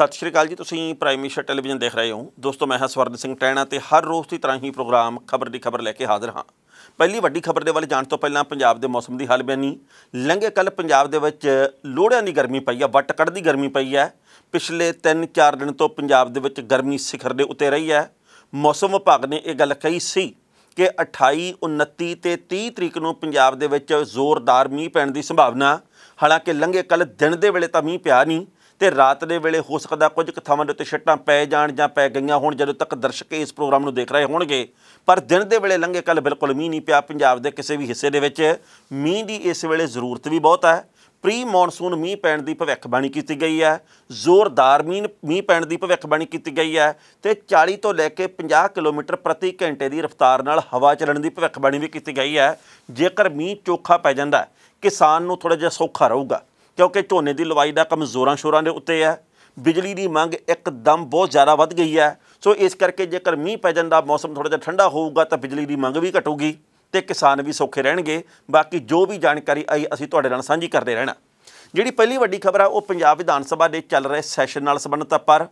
ਸਤਿ ਸ਼੍ਰੀ ਅਕਾਲ ਜੀ ਤੁਸੀਂ ਪ੍ਰਾਈਮ ਮਿਸ਼ਨ ਟੈਲੀਵਿਜ਼ਨ ਦੇਖ ਰਹੇ ਹੋ ਦੋਸਤੋ ਮੈਂ ਹਾਂ ਸਵਰਨ ਸਿੰਘ ਟੈਣਾ ਤੇ ਹਰ ਰੋਜ਼ ਦੀ ਤਰ੍ਹਾਂ ਹੀ ਪ੍ਰੋਗਰਾਮ ਖਬਰ ਦੀ ਖਬਰ ਲੈ ਕੇ ਹਾਜ਼ਰ ਹਾਂ ਪਹਿਲੀ ਵੱਡੀ ਖਬਰ ਦੇ ਵੱਲ ਜਾਣ ਤੋਂ ਪਹਿਲਾਂ ਪੰਜਾਬ ਦੇ ਮੌਸਮ ਦੀ ਹਾਲ ਬਿਆਨੀ ਲੰਘੇ ਕੱਲ ਪੰਜਾਬ ਦੇ ਵਿੱਚ ਲੋੜਿਆਂ ਦੀ ਗਰਮੀ ਪਈ ਆ ਵੱਟ ਕੱਢਦੀ ਗਰਮੀ ਪਈ ਆ ਪਿਛਲੇ 3-4 ਦਿਨ ਤੋਂ ਪੰਜਾਬ ਦੇ ਵਿੱਚ ਗਰਮੀ ਸਿਖਰ ਦੇ ਉੱਤੇ ਰਹੀ ਹੈ ਮੌਸਮ ਵਿਭਾਗ ਨੇ ਇਹ ਗੱਲ ਕਹੀ ਸੀ ਕਿ 28 29 ਤੇ 30 ਤਰੀਕ ਨੂੰ ਪੰਜਾਬ ਦੇ ਵਿੱਚ ਜ਼ੋਰਦਾਰ ਮੀਂਹ ਪੈਣ ਦੀ ਸੰਭਾਵਨਾ ਹਾਲਾਂਕਿ ਲੰਘੇ ਕੱਲ ਦਿਨ ਦੇ ਵੇਲੇ ਤਾਂ ਮੀਂਹ ਪਿਆ ਨਹੀਂ ਤੇ ਰਾਤ ਦੇ ਵੇਲੇ ਹੋ ਸਕਦਾ ਕੁਝ ਥਾਵਾਂ ਦੇ ਉੱਤੇ ਛੱਟਾਂ ਪੈ ਜਾਣ ਜਾਂ ਪੈ ਗਈਆਂ ਹੋਣ ਜਦੋਂ ਤੱਕ ਦਰਸ਼ਕ ਇਸ ਪ੍ਰੋਗਰਾਮ ਨੂੰ ਦੇਖ ਰਹੇ ਹੋਣਗੇ ਪਰ ਦਿਨ ਦੇ ਵੇਲੇ ਲੰਘੇ ਕੱਲ ਬਿਲਕੁਲ ਮੀਂਹ ਨਹੀਂ ਪਿਆ ਪੰਜਾਬ ਦੇ ਕਿਸੇ ਵੀ ਹਿੱਸੇ ਦੇ ਵਿੱਚ ਮੀਂਹ ਦੀ ਇਸ ਵੇਲੇ ਜ਼ਰੂਰਤ ਵੀ ਬਹੁਤ ਹੈ ਪ੍ਰੀ ਮੌਨਸੂਨ ਮੀਂਹ ਪੈਣ ਦੀ ਭਵਿੱਖਬਾਣੀ ਕੀਤੀ ਗਈ ਹੈ ਜ਼ੋਰਦਾਰ ਮੀਂਹ ਮੀਂਹ ਪੈਣ ਦੀ ਭਵਿੱਖਬਾਣੀ ਕੀਤੀ ਗਈ ਹੈ ਤੇ 40 ਤੋਂ ਲੈ ਕੇ 50 ਕਿਲੋਮੀਟਰ ਪ੍ਰਤੀ ਘੰਟੇ ਦੀ ਰਫ਼ਤਾਰ ਨਾਲ ਹਵਾ ਚੱਲਣ ਦੀ ਭਵਿੱਖਬਾਣੀ ਵੀ ਕੀਤੀ ਗਈ ਹੈ ਜੇਕਰ ਮੀਂਹ ਚੋਖਾ ਪੈ ਜਾਂਦਾ ਕਿਸਾਨ ਨੂੰ ਥੋੜਾ ਜਿਹਾ ਸੌਖਾ ਰਹੂਗਾ ਕਿਉਂਕਿ ਝੋਨੇ ਦੀ ਲਵਾਈ ਦਾ ਕੰਮ ਜ਼ੋਰਾਂ ਸ਼ੋਰਾਂ ਦੇ ਉੱਤੇ ਹੈ ਬਿਜਲੀ ਦੀ ਮੰਗ ਇੱਕਦਮ ਬਹੁਤ ਜ਼ਿਆਦਾ ਵੱਧ ਗਈ ਹੈ ਸੋ ਇਸ ਕਰਕੇ ਜੇਕਰ ਮੀਂਹ ਪੈ ਜਾਂਦਾ ਮੌਸਮ ਥੋੜਾ ਜਿਹਾ ਠੰਡਾ ਹੋਊਗਾ ਤਾਂ ਬਿਜਲੀ ਦੀ ਮੰਗ ਵੀ ਘਟੂਗੀ ਤੇ ਕਿਸਾਨ ਵੀ ਸੌਖੇ ਰਹਿਣਗੇ ਬਾਕੀ ਜੋ ਵੀ ਜਾਣਕਾਰੀ ਆਈ ਅਸੀਂ ਤੁਹਾਡੇ ਨਾਲ ਸਾਂਝੀ ਕਰਦੇ ਰਹਿਣਾ ਜਿਹੜੀ ਪਹਿਲੀ ਵੱਡੀ ਖਬਰ ਆ ਉਹ ਪੰਜਾਬ ਵਿਧਾਨ ਸਭਾ ਦੇ ਚੱਲ ਰਹੇ ਸੈਸ਼ਨ ਨਾਲ ਸੰਬੰਧਤ ਪਰ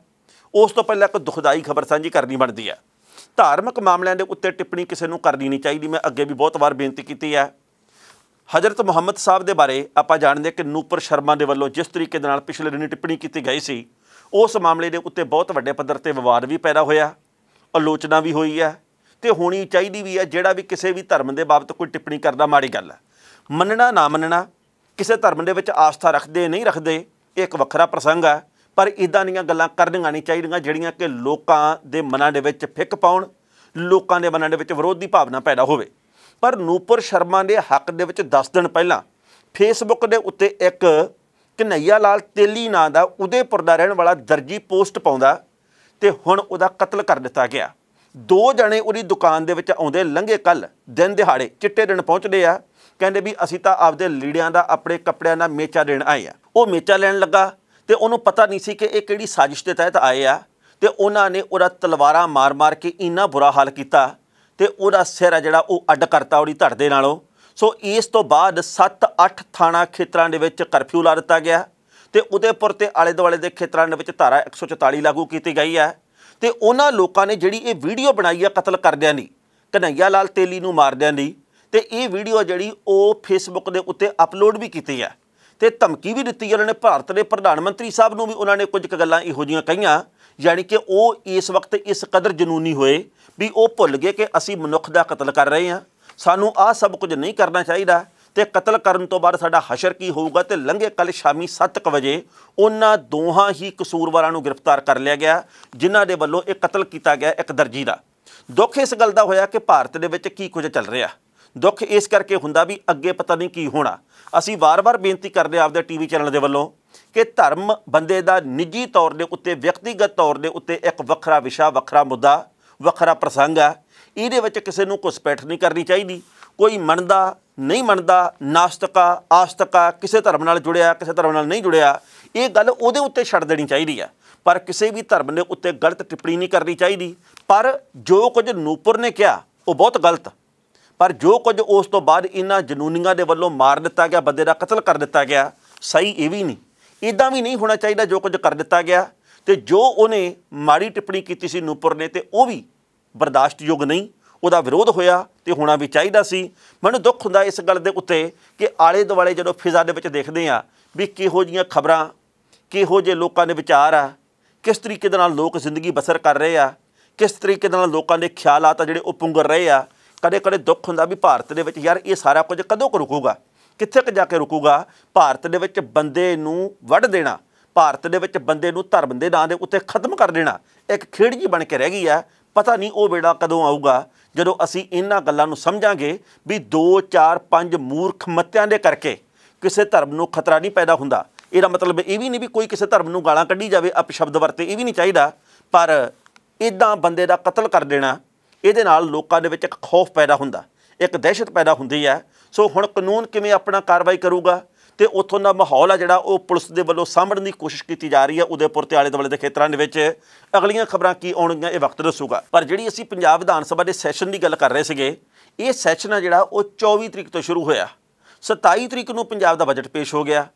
ਉਸ ਤੋਂ ਪਹਿਲਾਂ ਇੱਕ ਦੁਖਦਾਈ ਖਬਰ ਸਾਂਝੀ ਕਰਨੀ ਬਣਦੀ ਹੈ ਧਾਰਮਿਕ ਮਾਮਲਿਆਂ ਦੇ ਉੱਤੇ ਟਿੱਪਣੀ ਕਿਸੇ ਨੂੰ ਕਰਨੀ ਨਹੀਂ ਚਾਹੀਦੀ ਮੈਂ ਅੱਗੇ ਵੀ ਬਹੁਤ ਵਾਰ ਬੇਨਤੀ ਕੀਤੀ ਹੈ ਹਜ਼ਰਤ ਮੁਹੰਮਦ ਸਾਹਿਬ ਦੇ ਬਾਰੇ ਆਪਾਂ ਜਾਣਦੇ ਕਿ ਨੂਪਰ ਸ਼ਰਮਾ ਦੇ ਵੱਲੋਂ ਜਿਸ ਤਰੀਕੇ ਦੇ ਨਾਲ ਪਿਛਲੇ ਦਿਨ ਟਿੱਪਣੀ ਕੀਤੀ ਗਈ ਸੀ ਉਸ ਮਾਮਲੇ ਦੇ ਉੱਤੇ ਬਹੁਤ ਵੱਡੇ ਪੱਧਰ ਤੇ ਵਿਵਾਦ ਵੀ ਪੈਦਾ ਹੋਇਆ ਆਲੋਚਨਾ ਵੀ ਹੋਈ ਹੈ ਤੇ ਹੋਣੀ ਚਾਹੀਦੀ ਵੀ ਹੈ ਜਿਹੜਾ ਵੀ ਕਿਸੇ ਵੀ ਧਰਮ ਦੇ ਬਾਬਤ ਕੋਈ ਟਿੱਪਣੀ ਕਰਦਾ ਮਾੜੀ ਗੱਲ ਹੈ ਮੰਨਣਾ ਨਾ ਮੰਨਣਾ ਕਿਸੇ ਧਰਮ ਦੇ ਵਿੱਚ ਆਸਥਾ ਰੱਖਦੇ ਨਹੀਂ ਰੱਖਦੇ ਇਹ ਇੱਕ ਵੱਖਰਾ ਪ੍ਰਸੰਗ ਹੈ ਪਰ ਇਦਾਂ ਦੀਆਂ ਗੱਲਾਂ ਕਰਨੀਆਂ ਨਹੀਂ ਚਾਹੀਦੀਆਂ ਜਿਹੜੀਆਂ ਕਿ ਲੋਕਾਂ ਦੇ ਮਨਾਂ ਦੇ ਵਿੱਚ ਫਿੱਕ ਪਾਉਣ ਲੋਕਾਂ ਦੇ ਮਨਾਂ ਦੇ ਵਿੱਚ ਵਿਰੋਧ ਦੀ ਭਾਵਨਾ ਪੈਦਾ ਹੋਵੇ ਪਰ ਨੂਪਰ ਸ਼ਰਮਾ ਦੇ ਹੱਕ ਦੇ ਵਿੱਚ 10 ਦਿਨ ਪਹਿਲਾਂ ਫੇਸਬੁੱਕ ਦੇ ਉੱਤੇ ਇੱਕ ਕਨਈਆ ਲਾਲ ਤੇਲੀ ਨਾਂ ਦਾ ਉਦੇਪੁਰ ਦਾ ਰਹਿਣ ਵਾਲਾ ਦਰਜੀ ਪੋਸਟ ਪਾਉਂਦਾ ਤੇ ਹੁਣ ਉਹਦਾ ਕਤਲ ਕਰ ਦਿੱਤਾ ਗਿਆ ਦੋ ਜਣੇ ਉਹਦੀ ਦੁਕਾਨ ਦੇ ਵਿੱਚ ਆਉਂਦੇ ਲੰਘੇ ਕੱਲ ਦਿਨ ਦਿਹਾੜੇ ਚਿੱਟੇ ਦਿਨ ਪਹੁੰਚਦੇ ਆ ਕਹਿੰਦੇ ਵੀ ਅਸੀਂ ਤਾਂ ਆਪਦੇ ਲੀੜਿਆਂ ਦਾ ਆਪਣੇ ਕੱਪੜਿਆਂ ਦਾ ਮੇਚਾ ਦੇਣ ਆਏ ਆ ਉਹ ਮੇਚਾ ਲੈਣ ਲੱਗਾ ਤੇ ਉਹਨੂੰ ਪਤਾ ਨਹੀਂ ਸੀ ਕਿ ਇਹ ਕਿਹੜੀ ਸਾਜ਼ਿਸ਼ ਦੇ ਤਹਿਤ ਆਏ ਆ ਤੇ ਉਹਨਾਂ ਨੇ ਉਹਦਾ ਤਲਵਾਰਾਂ ਮਾਰ-ਮਾਰ ਕੇ ਇੰਨਾ ਬੁਰਾ ਹਾਲ ਕੀਤਾ ਤੇ ਉਹਦਾ ਸਿਰ ਆ ਜਿਹੜਾ ਉਹ ਅੱਡ ਕਰਤਾ ਉਹਦੀ ਧੜ ਦੇ ਨਾਲੋਂ ਸੋ ਇਸ ਤੋਂ ਬਾਅਦ 7-8 ਥਾਣਾ ਖੇਤਰਾਂ ਦੇ ਵਿੱਚ ਕਰਫਿਊ ਲਾ ਦਿੱਤਾ ਗਿਆ ਤੇ ਉਦੇਪੁਰ ਤੇ ਆਲੇ ਦੁਆਲੇ ਦੇ ਖੇਤਰਾਂ ਦੇ ਵਿੱਚ ਧਾਰਾ 144 ਲਾਗੂ ਕੀਤੀ ਗਈ ਹੈ ਤੇ ਉਹਨਾਂ ਲੋਕਾਂ ਨੇ ਜਿਹੜੀ ਇਹ ਵੀਡੀਓ ਬਣਾਈ ਹੈ ਕਤਲ ਕਰਦਿਆਂ ਦੀ ਕਨਈਆ ਲਾਲ ਤੇਲੀ ਨੂੰ ਮਾਰਦਿਆਂ ਦੀ ਤੇ ਇਹ ਵੀਡੀਓ ਜਿਹੜੀ ਉਹ ਫੇਸਬੁੱਕ ਦੇ ਉੱਤੇ ਅਪਲੋਡ ਵੀ ਕੀਤੀ ਹੈ ਤੇ ਧਮਕੀ ਵੀ ਦਿੱਤੀ ਉਹਨਾਂ ਨੇ ਭਾਰਤ ਦੇ ਪ੍ਰਧਾਨ ਮੰਤਰੀ ਸਾਹਿਬ ਨੂੰ ਵੀ ਉਹਨਾਂ ਨੇ ਕੁਝ ਗੱਲਾਂ ਇਹੋ ਜਿਹੀਆਂ ਕਹੀਆਂ ਯਾਨੀ ਕਿ ਉਹ ਇਸ ਵਕਤ ਇਸ ਕਦਰ ਜਨੂਨੀ ਹੋਏ ਵੀ ਉਹ ਭੁੱਲ ਗਏ ਕਿ ਅਸੀਂ ਮਨੁੱਖ ਦਾ ਕਤਲ ਕਰ ਰਹੇ ਹਾਂ ਸਾਨੂੰ ਆਹ ਸਭ ਕੁਝ ਨਹੀਂ ਕਰਨਾ ਚਾਹੀਦਾ ਤੇ ਕਤਲ ਕਰਨ ਤੋਂ ਬਾਅਦ ਸਾਡਾ ਹਸ਼ਰ ਕੀ ਹੋਊਗਾ ਤੇ ਲੰਘੇ ਕੱਲ ਸ਼ਾਮੀ 7:00 ਵਜੇ ਉਹਨਾਂ ਦੋਹਾਂ ਹੀ ਕਸੂਰਵਾਰਾਂ ਨੂੰ ਗ੍ਰਿਫਤਾਰ ਕਰ ਲਿਆ ਗਿਆ ਜਿਨ੍ਹਾਂ ਦੇ ਵੱਲੋਂ ਇਹ ਕਤਲ ਕੀਤਾ ਗਿਆ ਇੱਕ ਦਰਜੀ ਦਾ ਦੁੱਖ ਇਸ ਗੱਲ ਦਾ ਹੋਇਆ ਕਿ ਭਾਰਤ ਦੇ ਵਿੱਚ ਕੀ ਕੁਝ ਚੱਲ ਰਿਹਾ ਦੁੱਖ ਇਸ ਕਰਕੇ ਹੁੰਦਾ ਵੀ ਅੱਗੇ ਪਤਾ ਨਹੀਂ ਕੀ ਹੋਣਾ ਅਸੀਂ ਵਾਰ-ਵਾਰ ਬੇਨਤੀ ਕਰਦੇ ਆਪਦੇ ਟੀਵੀ ਚੈਨਲ ਦੇ ਵੱਲੋਂ ਕਿ ਧਰਮ ਬੰਦੇ ਦਾ ਨਿੱਜੀ ਤੌਰ ਦੇ ਉੱਤੇ ਵਿਅਕਤੀਗਤ ਤੌਰ ਦੇ ਉੱਤੇ ਇੱਕ ਵੱਖਰਾ ਵਿਸ਼ਾ ਵੱਖਰਾ ਮੁੱਦਾ ਵੱਖਰਾ ਪ੍ਰਸੰਗ ਆ ਇਹਦੇ ਵਿੱਚ ਕਿਸੇ ਨੂੰ ਪੈਠ ਨਹੀਂ ਕਰਨੀ ਚਾਹੀਦੀ ਕੋਈ ਮੰਨਦਾ ਨਹੀਂ ਮੰਨਦਾ ਨਾਸਤਕਾ ਆਸਤਕਾ ਕਿਸੇ ਧਰਮ ਨਾਲ ਜੁੜਿਆ ਕਿਸੇ ਧਰਮ ਨਾਲ ਨਹੀਂ ਜੁੜਿਆ ਇਹ ਗੱਲ ਉਹਦੇ ਉੱਤੇ ਛੱਡ ਦੇਣੀ ਚਾਹੀਦੀ ਆ ਪਰ ਕਿਸੇ ਵੀ ਧਰਮ ਦੇ ਉੱਤੇ ਗਲਤ ਟਿੱਪਣੀ ਨਹੀਂ ਕਰਨੀ ਚਾਹੀਦੀ ਪਰ ਜੋ ਕੁਝ ਨੂਪੁਰ ਨੇ ਕਿਹਾ ਉਹ ਬਹੁਤ ਗਲਤ ਪਰ ਜੋ ਕੁਝ ਉਸ ਤੋਂ ਬਾਅਦ ਇਹਨਾਂ ਜਨੂਨੀਆਂ ਦੇ ਵੱਲੋਂ ਮਾਰ ਦਿੱਤਾ ਗਿਆ ਬੰਦੇ ਦਾ ਕਤਲ ਕਰ ਦਿੱਤਾ ਗਿਆ ਸਹੀ ਇਹ ਵੀ ਨਹੀਂ ਇਦਾਂ ਵੀ ਨਹੀਂ ਹੋਣਾ ਚਾਹੀਦਾ ਜੋ ਕੁਝ ਕਰ ਦਿੱਤਾ ਗਿਆ ਤੇ ਜੋ ਉਹਨੇ ਮਾੜੀ ਟਿੱਪਣੀ ਕੀਤੀ ਸੀ ਨੂਪੁਰ ਨੇ ਤੇ ਉਹ ਵੀ ਬਰਦਾਸ਼ਤਯੋਗ ਨਹੀਂ ਉਹਦਾ ਵਿਰੋਧ ਹੋਇਆ ਤੇ ਹੋਣਾ ਵੀ ਚਾਹੀਦਾ ਸੀ ਮੈਨੂੰ ਦੁੱਖ ਹੁੰਦਾ ਇਸ ਗੱਲ ਦੇ ਉੱਤੇ ਕਿ ਆਲੇ ਦੁਆਲੇ ਜਦੋਂ ਫਿਜ਼ਾ ਦੇ ਵਿੱਚ ਦੇਖਦੇ ਆ ਵੀ ਕਿਹੋ ਜੀਆਂ ਖਬਰਾਂ ਕਿਹੋ ਜੇ ਲੋਕਾਂ ਦੇ ਵਿਚਾਰ ਆ ਕਿਸ ਤਰੀਕੇ ਦੇ ਨਾਲ ਲੋਕ ਜ਼ਿੰਦਗੀ ਬਸਰ ਕਰ ਰਹੇ ਆ ਕਿਸ ਤਰੀਕੇ ਦੇ ਨਾਲ ਲੋਕਾਂ ਦੇ ਖਿਆਲਾਤ ਆ ਜਿਹੜੇ ਉਹ ਰਹੇ ਆ ਕਦੇ ਕਦੇ ਦੁੱਖ ਹੁੰਦਾ ਵੀ ਭਾਰਤ ਦੇ ਵਿੱਚ ਯਾਰ ਇਹ ਸਾਰਾ ਕੁਝ ਕਦੋਂ ਕੁ ਰੁਕੂਗਾ ਕਿੱਥੇ ਕ ਜਾ ਕੇ ਰੁਕੂਗਾ ਭਾਰਤ ਦੇ ਵਿੱਚ ਬੰਦੇ ਨੂੰ ਵੱਢ ਦੇਣਾ ਭਾਰਤ ਦੇ ਵਿੱਚ ਬੰਦੇ ਨੂੰ ਧਰਮ ਦੇ ਨਾਂ ਦੇ ਉੱਤੇ ਖਤਮ ਕਰ ਦੇਣਾ ਇੱਕ ਖੇਡ ਜੀ ਬਣ ਕੇ ਰਹਿ ਗਈ ਹੈ ਪਤਾ ਨਹੀਂ ਉਹ ਵੇੜਾ ਕਦੋਂ ਆਊਗਾ ਜਦੋਂ ਅਸੀਂ ਇਹਨਾਂ ਗੱਲਾਂ ਨੂੰ ਸਮਝਾਂਗੇ ਵੀ 2 4 5 ਮੂਰਖ ਮਤਿਆਂ ਦੇ ਕਰਕੇ ਕਿਸੇ ਧਰਮ ਨੂੰ ਖਤਰਾ ਨਹੀਂ ਪੈਦਾ ਹੁੰਦਾ ਇਹਦਾ ਮਤਲਬ ਇਹ ਵੀ ਨਹੀਂ ਵੀ ਕੋਈ ਕਿਸੇ ਧਰਮ ਨੂੰ ਗਾਲਾਂ ਕੱਢੀ ਜਾਵੇ ਅਪਸ਼ਬਦ ਵਰਤੇ ਇਹ ਵੀ ਨਹੀਂ ਚਾਹੀਦਾ ਪਰ ਇਦਾਂ ਬੰਦੇ ਦਾ ਕਤਲ ਕਰ ਦੇਣਾ ਇਹਦੇ ਨਾਲ ਲੋਕਾਂ ਦੇ ਵਿੱਚ ਇੱਕ ਖੌਫ ਪੈਦਾ ਹੁੰਦਾ ਇੱਕ ਦਹਿਸ਼ਤ ਪੈਦਾ ਹੁੰਦੀ ਹੈ ਸੋ ਹੁਣ ਕਾਨੂੰਨ ਕਿਵੇਂ ਆਪਣਾ ਕਾਰਵਾਈ ਕਰੂਗਾ ਤੇ ਉਥੋਂ ਦਾ ਮਾਹੌਲ ਆ ਜਿਹੜਾ ਉਹ ਪੁਲਿਸ ਦੇ ਵੱਲੋਂ ਸਾਂਭਣ ਦੀ ਕੋਸ਼ਿਸ਼ ਕੀਤੀ ਜਾ ਰਹੀ ਹੈ ਉਦੇਪੁਰ ਤੇ ਆਲੇ ਦੁਆਲੇ ਦੇ ਖੇਤਰਾਂ ਦੇ ਵਿੱਚ ਅਗਲੀਆਂ ਖਬਰਾਂ ਕੀ ਆਉਣਗੀਆਂ ਇਹ ਵਕਤ ਦੱਸੂਗਾ ਪਰ ਜਿਹੜੀ ਅਸੀਂ ਪੰਜਾਬ ਵਿਧਾਨ ਸਭਾ ਦੇ ਸੈਸ਼ਨ ਦੀ ਗੱਲ ਕਰ ਰਹੇ ਸੀਗੇ ਇਹ ਸੈਸ਼ਨ ਆ ਜਿਹੜਾ ਉਹ 24 ਤਰੀਕ ਤੋਂ ਸ਼ੁਰੂ ਹੋਇਆ 27 ਤਰੀਕ ਨੂੰ ਪੰਜਾਬ ਦਾ ਬਜਟ ਪੇਸ਼ ਹੋ ਗਿਆ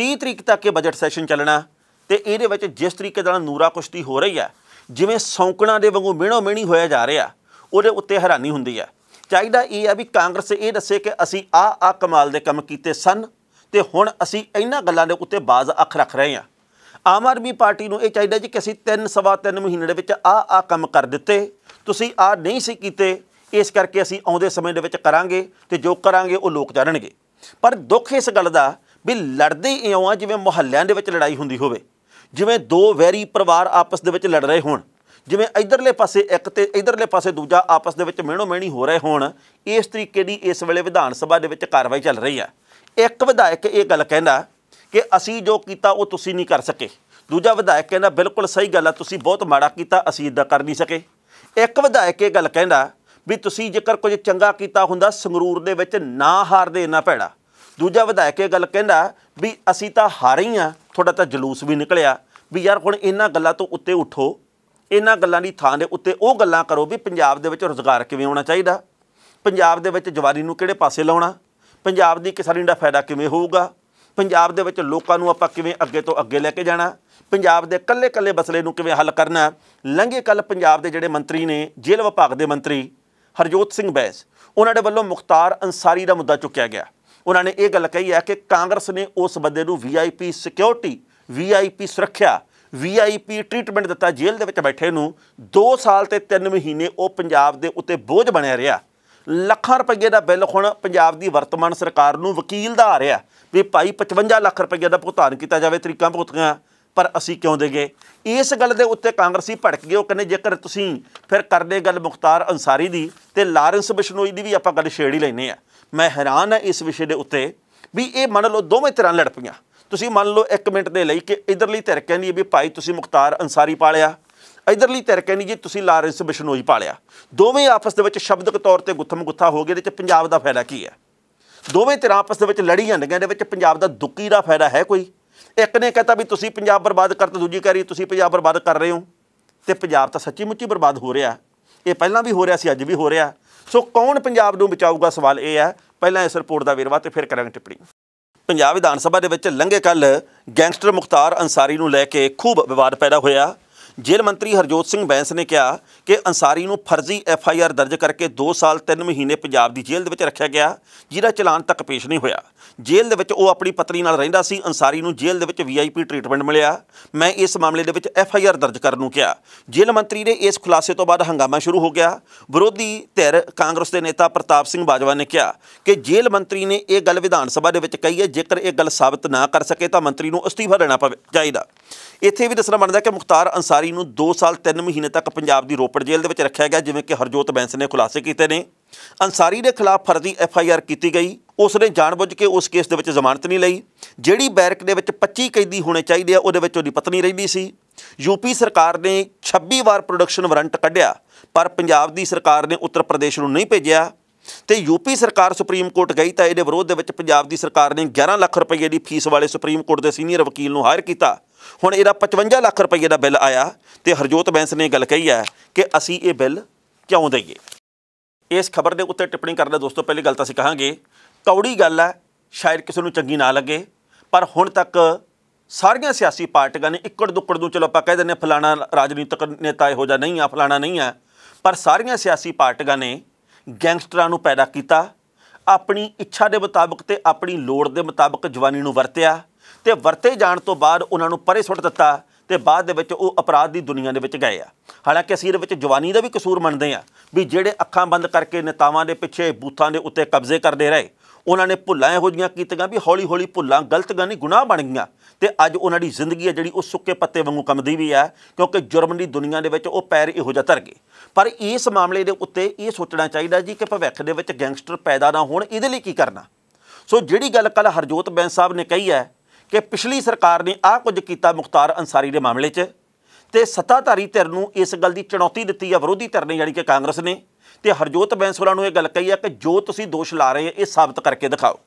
30 ਤਰੀਕ ਤੱਕ ਇਹ ਬਜਟ ਸੈਸ਼ਨ ਚੱਲਣਾ ਤੇ ਇਹਦੇ ਵਿੱਚ ਜਿਸ ਤਰੀਕੇ ਨਾਲ ਨੂਰਾ ਕੁਸ਼ਤੀ ਹੋ ਰਹੀ ਹੈ ਜਿਵੇਂ ਸੌਂਕਣਾ ਦੇ ਵਾਂਗੂ ਮਿਹਣੋ ਮਿਹਣੀ ਹੋਇਆ ਜਾ ਰਿਹਾ ਉਹਦੇ ਉੱਤੇ ਹੈਰਾਨੀ ਹੁੰਦੀ ਹੈ ਚਾਹੀਦਾ ਇਹ ਆ ਵੀ ਕਾਂਗਰਸ ਇਹ ਦੱਸੇ ਕਿ ਅਸੀਂ ਆ ਆ ਕਮਾਲ ਦੇ ਕੰਮ ਕੀਤੇ ਸਨ ਤੇ ਹੁਣ ਅਸੀਂ ਇਹਨਾਂ ਗੱਲਾਂ ਦੇ ਉੱਤੇ ਬਾਜ਼ ਅੱਖ ਰੱਖ ਰਹੇ ਹਾਂ ਆਮ ਆਦਮੀ ਪਾਰਟੀ ਨੂੰ ਇਹ ਚਾਹੀਦਾ ਜੀ ਕਿ ਅਸੀਂ 3 ਸਵਾ 3 ਮਹੀਨੇ ਦੇ ਵਿੱਚ ਆ ਆ ਕੰਮ ਕਰ ਦਿੱਤੇ ਤੁਸੀਂ ਆ ਨਹੀਂ ਸੀ ਕੀਤੇ ਇਸ ਕਰਕੇ ਅਸੀਂ ਆਉਂਦੇ ਸਮੇਂ ਦੇ ਵਿੱਚ ਕਰਾਂਗੇ ਤੇ ਜੋ ਕਰਾਂਗੇ ਉਹ ਲੋਕ ਜਾਣਣਗੇ ਪਰ ਦੁੱਖ ਇਸ ਗੱਲ ਦਾ ਵੀ ਲੜਦੇ ਇਉਂ ਆ ਜਿਵੇਂ ਮੁਹੱਲਿਆਂ ਦੇ ਵਿੱਚ ਲੜਾਈ ਹੁੰਦੀ ਹੋਵੇ ਜਿਵੇਂ ਦੋ ਵੈਰੀ ਪਰਿਵਾਰ ਆਪਸ ਦੇ ਵਿੱਚ ਲੜ ਰਹੇ ਹੋਣ ਜਿਵੇਂ ਇਧਰਲੇ ਪਾਸੇ ਇੱਕ ਤੇ ਇਧਰਲੇ ਪਾਸੇ ਦੂਜਾ ਆਪਸ ਦੇ ਵਿੱਚ ਮਿਹਣੋ ਮਿਹਣੀ ਹੋ ਰਹੇ ਹੋਣ ਇਸ ਤਰੀਕੇ ਦੀ ਇਸ ਵੇਲੇ ਵਿਧਾਨ ਸਭਾ ਦੇ ਵਿੱਚ ਕਾਰਵਾਈ ਚੱਲ ਰਹੀ ਹੈ ਇੱਕ ਵਿਧਾਇਕ ਇਹ ਗੱਲ ਕਹਿੰਦਾ ਕਿ ਅਸੀਂ ਜੋ ਕੀਤਾ ਉਹ ਤੁਸੀਂ ਨਹੀਂ ਕਰ ਸਕੇ ਦੂਜਾ ਵਿਧਾਇਕ ਕਹਿੰਦਾ ਬਿਲਕੁਲ ਸਹੀ ਗੱਲ ਆ ਤੁਸੀਂ ਬਹੁਤ ਮਾੜਾ ਕੀਤਾ ਅਸੀਂ ਇਦਾਂ ਕਰ ਨਹੀਂ ਸਕੇ ਇੱਕ ਵਿਧਾਇਕ ਇਹ ਗੱਲ ਕਹਿੰਦਾ ਵੀ ਤੁਸੀਂ ਜੇਕਰ ਕੁਝ ਚੰਗਾ ਕੀਤਾ ਹੁੰਦਾ ਸੰਗਰੂਰ ਦੇ ਵਿੱਚ ਨਾ ਹਾਰਦੇ ਇੰਨਾ ਪੈੜਾ ਦੂਜਾ ਵਿਧਾਇਕ ਇਹ ਗੱਲ ਕਹਿੰਦਾ ਵੀ ਅਸੀਂ ਤਾਂ ਹਾਰੇ ਹੀ ਆ ਤੁਹਾਡਾ ਤਾਂ ਜਲੂਸ ਵੀ ਨਿਕਲਿਆ ਵੀ ਯਾਰ ਹੁਣ ਇਹਨਾਂ ਗੱਲਾਂ ਤੋਂ ਉੱਤੇ ਉਠੋ ਇਹਨਾਂ ਗੱਲਾਂ ਦੀ ਥਾਂ ਦੇ ਉੱਤੇ ਉਹ ਗੱਲਾਂ ਕਰੋ ਵੀ ਪੰਜਾਬ ਦੇ ਵਿੱਚ ਰੋਜ਼ਗਾਰ ਕਿਵੇਂ ਆਉਣਾ ਚਾਹੀਦਾ ਪੰਜਾਬ ਦੇ ਵਿੱਚ ਜਵਾਰੀ ਨੂੰ ਕਿਹੜੇ ਪਾਸੇ ਲਾਉਣਾ ਪੰਜਾਬ ਦੀ ਕਿਸਾਨੀ ਦਾ ਫਾਇਦਾ ਕਿਵੇਂ ਹੋਊਗਾ ਪੰਜਾਬ ਦੇ ਵਿੱਚ ਲੋਕਾਂ ਨੂੰ ਆਪਾਂ ਕਿਵੇਂ ਅੱਗੇ ਤੋਂ ਅੱਗੇ ਲੈ ਕੇ ਜਾਣਾ ਪੰਜਾਬ ਦੇ ਕੱਲੇ-ਕੱਲੇ ਬਸਲੇ ਨੂੰ ਕਿਵੇਂ ਹੱਲ ਕਰਨਾ ਲੰਘੇ ਕੱਲ ਪੰਜਾਬ ਦੇ ਜਿਹੜੇ ਮੰਤਰੀ ਨੇ ਜੇਲ੍ਹ ਵਿਭਾਗ ਦੇ ਮੰਤਰੀ ਹਰਜੋਤ ਸਿੰਘ ਬੈਸ ਉਹਨਾਂ ਦੇ ਵੱਲੋਂ ਮੁਖਤਾਰ ਅੰਸਾਰੀ ਦਾ ਮੁੱਦਾ ਚੁੱਕਿਆ ਗਿਆ ਉਹਨਾਂ ਨੇ ਇਹ ਗੱਲ ਕਹੀ ਹੈ ਕਿ ਕਾਂਗਰਸ ਨੇ ਉਸ ਬੰਦੇ ਨੂੰ ਵੀਆਈਪੀ ਸਿਕਿਉਰਿਟੀ ਵੀਆਈਪੀ ਸੁਰੱਖਿਆ ਵੀਆਈਪੀ ਟ੍ਰੀਟਮੈਂਟ ਦਿੱਤਾ ਜੇਲ੍ਹ ਦੇ ਵਿੱਚ ਬੈਠੇ ਨੂੰ 2 ਸਾਲ ਤੇ 3 ਮਹੀਨੇ ਉਹ ਪੰਜਾਬ ਦੇ ਉੱਤੇ ਬੋਝ ਬਣਿਆ ਰਿਹਾ ਲੱਖਾਂ ਰੁਪਏ ਦਾ ਬਿੱਲ ਹੁਣ ਪੰਜਾਬ ਦੀ ਵਰਤਮਾਨ ਸਰਕਾਰ ਨੂੰ ਵਕੀਲ ਦਾ ਆ ਰਿਹਾ ਵੀ ਭਾਈ 55 ਲੱਖ ਰੁਪਏ ਦਾ ਭੁਗਤਾਨ ਕੀਤਾ ਜਾਵੇ ਤਰੀਕਾਂ ਭੁਗਤੀਆਂ ਪਰ ਅਸੀਂ ਕਿਉਂ ਦੇਗੇ ਇਸ ਗੱਲ ਦੇ ਉੱਤੇ ਕਾਂਗਰਸੀ ਭੜਕ ਗਏ ਉਹ ਕਹਿੰਦੇ ਜੇਕਰ ਤੁਸੀਂ ਫਿਰ ਕਰਦੇ ਗੱਲ ਮੁਖਤਾਰ ਅंसारी ਦੀ ਤੇ ਲਾਰੈਂਸ ਬਿਸ਼ਨੋਈ ਦੀ ਵੀ ਆਪਾਂ ਗੱਲ ਛੇੜ ਹੀ ਲੈਨੇ ਆ ਮੈਂ ਹੈਰਾਨ ਆ ਇਸ ਵਿਸ਼ੇ ਦੇ ਉੱਤੇ ਵੀ ਇਹ ਮੰਨ ਲਓ ਦੋਵੇਂ ਤਰ੍ਹਾਂ ਲੜ ਪਈਆਂ ਤੁਸੀਂ ਮੰਨ ਲਓ 1 ਮਿੰਟ ਦੇ ਲਈ ਕਿ ਇਧਰਲੀ ਧਿਰ ਕਹਿੰਦੀ ਵੀ ਭਾਈ ਤੁਸੀਂ ਮੁਖਤਾਰ ਅਨਸਾਰੀ ਪਾਲਿਆ ਇਧਰਲੀ ਧਿਰ ਕਹਿੰਦੀ ਜੀ ਤੁਸੀਂ ਲਾਰੈਂਸ ਬਿਸ਼ਨੋਈ ਪਾਲਿਆ ਦੋਵੇਂ ਆਪਸ ਦੇ ਵਿੱਚ ਸ਼ਬਦਕ ਤੌਰ ਤੇ ਗੁੱਥਮ ਗੁੱਥਾ ਹੋ ਗਏ ਇਹਦੇ ਚ ਪੰਜਾਬ ਦਾ ਫਾਇਦਾ ਕੀ ਹੈ ਦੋਵੇਂ ਧਿਰਾਂ ਆਪਸ ਦੇ ਵਿੱਚ ਲੜੀ ਜਾਂਦੀਆਂ ਦੇ ਵਿੱਚ ਪੰਜਾਬ ਦਾ ਦੁੱਕੀ ਦਾ ਫਾਇਦਾ ਹੈ ਕੋਈ ਇੱਕ ਨੇ ਕਹਤਾ ਵੀ ਤੁਸੀਂ ਪੰਜਾਬ ਬਰਬਾਦ ਕਰਤਾ ਦੂਜੀ ਕਹ ਰਹੀ ਤੁਸੀਂ ਪੰਜਾਬ ਬਰਬਾਦ ਕਰ ਰਹੇ ਹੋ ਤੇ ਪੰਜਾਬ ਤਾਂ ਸੱਚੀ ਮੁੱਚੀ ਬਰਬਾਦ ਹੋ ਰਿਹਾ ਇਹ ਪਹਿਲਾਂ ਵੀ ਹੋ ਰਿਹਾ ਸੀ ਅੱਜ ਵੀ ਹੋ ਰਿਹਾ ਸੋ ਕੌਣ ਪੰਜਾਬ ਨੂੰ ਬਚਾਊਗਾ ਸਵਾਲ ਇਹ ਹੈ ਪਹਿਲਾਂ ਇਸ ਰਿਪੋਰਟ ਦਾ ਵੇਰਵਾ ਤੇ ਫਿਰ ਕਰਾਂਗੇ ਟਿੱਪਣੀ ਪੰਜਾਬ ਵਿਧਾਨ ਸਭਾ ਦੇ ਵਿੱਚ ਲੰਘੇ ਕੱਲ ਗੈਂਗਸਟਰ ਮੁਖਤਾਰ ਅंसारी ਨੂੰ ਲੈ ਕੇ ਖੂਬ ਵਿਵਾਦ ਪੈਦਾ ਹੋਇਆ ਜੇਲ੍ਹ ਮੰਤਰੀ ਹਰਜੋਤ ਸਿੰਘ ਬੈਂਸ ਨੇ ਕਿਹਾ ਕਿ ਅंसारी ਨੂੰ ਫਰਜ਼ੀ ਐਫ ਆਈ ਆਰ ਦਰਜ ਕਰਕੇ 2 ਸਾਲ 3 ਮਹੀਨੇ ਪੰਜਾਬ ਦੀ ਜੇਲ੍ਹ ਦੇ ਵਿੱਚ ਰੱਖਿਆ ਗਿਆ ਜਿਹਦਾ ਚਲਾਨ ਤੱਕ ਪੇਸ਼ ਨਹੀਂ ਹੋਇਆ ਜੇਲ੍ਹ ਦੇ ਵਿੱਚ ਉਹ ਆਪਣੀ ਪਤਨੀ ਨਾਲ ਰਹਿੰਦਾ ਸੀ ਅंसारी ਨੂੰ ਜੇਲ੍ਹ ਦੇ ਵਿੱਚ ਵੀਆਈਪੀ ਟ੍ਰੀਟਮੈਂਟ ਮਿਲਿਆ ਮੈਂ ਇਸ ਮਾਮਲੇ ਦੇ ਵਿੱਚ ਐਫ ਆਈ ਆਰ ਦਰਜ ਕਰਨ ਨੂੰ ਕਿਹਾ ਜੇਲ੍ਹ ਮੰਤਰੀ ਨੇ ਇਸ ਖੁਲਾਸੇ ਤੋਂ ਬਾਅਦ ਹੰਗਾਮਾ ਸ਼ੁਰੂ ਹੋ ਗਿਆ ਵਿਰੋਧੀ ਧਿਰ ਕਾਂਗਰਸ ਦੇ ਨੇਤਾ ਪ੍ਰਤਾਪ ਸਿੰਘ ਬਾਜਵਾ ਨੇ ਕਿਹਾ ਕਿ ਜੇਲ੍ਹ ਮੰਤਰੀ ਨੇ ਇਹ ਗੱਲ ਵਿਧਾਨ ਸਭਾ ਦੇ ਵਿੱਚ ਕਹੀ ਹੈ ਜੇਕਰ ਇਹ ਗੱਲ ਸਾਬਤ ਨਾ ਕਰ ਸਕੇ ਤਾਂ ਮੰਤਰੀ ਨੂੰ ਅਸਤੀਫਾ ਦੇਣਾ ਪਵੇ ਚਾਹੀਦਾ ਇੱਥੇ ਵੀ ਦੱਸਣਾ ਬਣਦਾ ਕਿ ਮੁਖਤਾਰ ਅੰਸਾਰੀ ਅਧਿਕਾਰੀ ਨੂੰ 2 ਸਾਲ 3 ਮਹੀਨੇ ਤੱਕ ਪੰਜਾਬ ਦੀ ਰੋਪੜ ਜੇਲ੍ਹ ਦੇ ਵਿੱਚ ਰੱਖਿਆ ਗਿਆ ਜਿਵੇਂ ਕਿ ਹਰਜੋਤ ਬੈਂਸ ਨੇ ਖੁਲਾਸੇ ਕੀਤੇ ਨੇ ਅੰਸਾਰੀ ਦੇ ਖਿਲਾਫ ਫਰਜ਼ੀ ਐਫ ਆਈ ਆਰ ਕੀਤੀ ਗਈ ਉਸ ਨੇ ਜਾਣਬੁੱਝ ਕੇ ਉਸ ਕੇਸ ਦੇ ਵਿੱਚ ਜ਼ਮਾਨਤ ਨਹੀਂ ਲਈ ਜਿਹੜੀ ਬੈਰਕ ਦੇ ਵਿੱਚ 25 ਕੈਦੀ ਹੋਣੇ ਚਾਹੀਦੇ ਆ ਉਹਦੇ ਵਿੱਚ ਉਹਦੀ ਪਤਨੀ ਰਹਿੰਦੀ ਸੀ ਯੂਪੀ ਸਰਕਾਰ ਨੇ 26 ਵਾਰ ਪ੍ਰੋਡਕਸ਼ਨ ਵਾਰੰਟ ਕੱਢਿਆ ਪਰ ਪੰਜਾਬ ਦੀ ਸਰਕਾਰ ਨੇ ਉੱਤਰ ਪ੍ਰਦੇਸ਼ ਨੂੰ ਨਹੀਂ ਭੇਜਿਆ ਤੇ ਯੂਪੀ ਸਰਕਾਰ ਸੁਪਰੀਮ ਕੋਰਟ ਗਈ ਤਾਂ ਇਹਦੇ ਵਿਰੋਧ ਦੇ ਵਿੱਚ ਪੰਜਾਬ ਦੀ ਸਰਕਾਰ ਨੇ 11 ਲੱਖ ਰੁਪਏ ਦੀ ਫੀਸ ਵਾਲੇ ਸੁਪਰੀਮ ਕੋਰਟ ਦੇ ਸੀਨੀਅਰ ਵਕੀਲ ਨੂੰ ਹਾਇਰ ਕੀਤਾ ਹੁਣ ਇਹਦਾ 55 ਲੱਖ ਰੁਪਏ ਦਾ ਬਿੱਲ ਆਇਆ ਤੇ ਹਰਜੋਤ ਬੈਂਸ ਨੇ ਗੱਲ ਕਹੀ ਹੈ ਕਿ ਅਸੀਂ ਇਹ ਬਿੱਲ ਕਿਉਂ ਦਈਏ ਇਸ ਖਬਰ ਦੇ ਉੱਤੇ ਟਿੱਪਣੀ ਕਰਨ ਦਾ ਦੋਸਤੋ ਪਹਿਲੀ ਗੱਲ ਤਾਂ ਅਸੀਂ ਕਹਾਂਗੇ ਕੌੜੀ ਗੱਲ ਹੈ ਸ਼ਾਇਦ ਕਿਸੇ ਨੂੰ ਚੰਗੀ ਨਾ ਲੱਗੇ ਪਰ ਹੁਣ ਤੱਕ ਸਾਰੀਆਂ ਸਿਆਸੀ ਪਾਰਟੀਆਂ ਨੇ ਇੱਕੜ ਦੁੱਕੜ ਨੂੰ ਚਲੋ ਆਪਾਂ ਕਹਿ ਦਿੰਦੇ ਫਲਾਣਾ ਰਾਜਨੀਤਿਕ ਨੇਤਾ ਇਹੋ ਜਿਹਾ ਨਹੀਂ ਆ ਫਲਾਣਾ ਨਹੀਂ ਆ ਪਰ ਸਾਰੀਆਂ ਸਿਆਸੀ ਪਾਰਟੀਆਂ ਨੇ ਗੈਂਗਸਟਰਾਂ ਨੂੰ ਪੈਦਾ ਕੀਤਾ ਆਪਣੀ ਇੱਛਾ ਦੇ ਮੁਤਾਬਕ ਤੇ ਆਪਣੀ ਲੋੜ ਦੇ ਮੁਤਾਬਕ ਜਵਾਨੀ ਨੂੰ ਵਰਤਿਆ ਤੇ ਵਰਤੇ ਜਾਣ ਤੋਂ ਬਾਅਦ ਉਹਨਾਂ ਨੂੰ ਪਰੇ ਸੁੱਟ ਦਿੱਤਾ ਤੇ ਬਾਅਦ ਦੇ ਵਿੱਚ ਉਹ ਅਪਰਾਧ ਦੀ ਦੁਨੀਆ ਦੇ ਵਿੱਚ ਗਏ ਆ ਹਾਲਾਂਕਿ ਅਸੀਂ ਇਹਦੇ ਵਿੱਚ ਜਵਾਨੀ ਦਾ ਵੀ ਕਸੂਰ ਮੰਨਦੇ ਆ ਵੀ ਜਿਹੜੇ ਅੱਖਾਂ ਬੰਦ ਕਰਕੇ ਨੇਤਾਵਾਂ ਦੇ ਪਿੱਛੇ ਬੂਥਾਂ ਦੇ ਉੱਤੇ ਕਬਜ਼ੇ ਕਰਦੇ ਰਹੇ ਉਹਨਾਂ ਨੇ ਭੁੱਲਾਂ ਇਹੋ ਜੀਆਂ ਕੀਤੀਆਂ ਵੀ ਹੌਲੀ ਹੌਲੀ ਭੁੱਲਾਂ ਗਲਤ ਗਾਨੀ ਗੁਨਾਹ ਬਣ ਗਈਆਂ ਤੇ ਅੱਜ ਉਹਨਾਂ ਦੀ ਜ਼ਿੰਦਗੀ ਹੈ ਜਿਹੜੀ ਉਹ ਸੁੱਕੇ ਪੱਤੇ ਵਾਂਗੂ ਕੰਮਦੀ ਵੀ ਆ ਕਿਉਂਕਿ ਜੁਰਮ ਦੀ ਦੁਨੀਆ ਦੇ ਵਿੱਚ ਉਹ ਪੈਰ ਇਹੋ ਜਿਹਾ ਧਰ ਗਏ ਪਰ ਇਸ ਮਾਮਲੇ ਦੇ ਉੱਤੇ ਇਹ ਸੋਚਣਾ ਚਾਹੀਦਾ ਜੀ ਕਿ ਭਵਿੱਖ ਦੇ ਵਿੱਚ ਗੈਂਗਸਟਰ ਪੈਦਾ ਨਾ ਹੋਣ ਇਹਦੇ ਲਈ ਕੀ ਕਰਨਾ ਸੋ ਜਿਹੜੀ ਗੱਲ ਕੱਲ ਹਰਜੋਤ ਬੈਂਸ ਸਾਹਿਬ ਨੇ ਕਹੀ ਹੈ ਕਿ ਪਿਛਲੀ ਸਰਕਾਰ ਨੇ ਆਹ ਕੁਝ ਕੀਤਾ ਮੁਖਤਾਰ ਅੰਸਾਰੀ ਦੇ ਮਾਮਲੇ 'ਚ ਤੇ ਸੱਤਾਧਾਰੀ ਧਿਰ ਨੂੰ ਇਸ ਗੱਲ ਦੀ ਚੁਣੌਤੀ ਦਿੱਤੀ ਆ ਵਿਰੋਧੀ ਧਿਰ ਨੇ ਯਾਨੀ ਕਿ ਕਾਂਗਰਸ ਨੇ ਤੇ ਹਰਜੋਤ ਬੈਂਸੋਲਾ ਨੂੰ ਇਹ ਗੱਲ ਕਹੀ ਆ ਕਿ ਜੋ ਤੁਸੀਂ ਦੋਸ਼ ਲਾ ਰਹੇ ਆ ਇਹ ਸਾਬਤ ਕਰਕੇ ਦਿਖਾਓ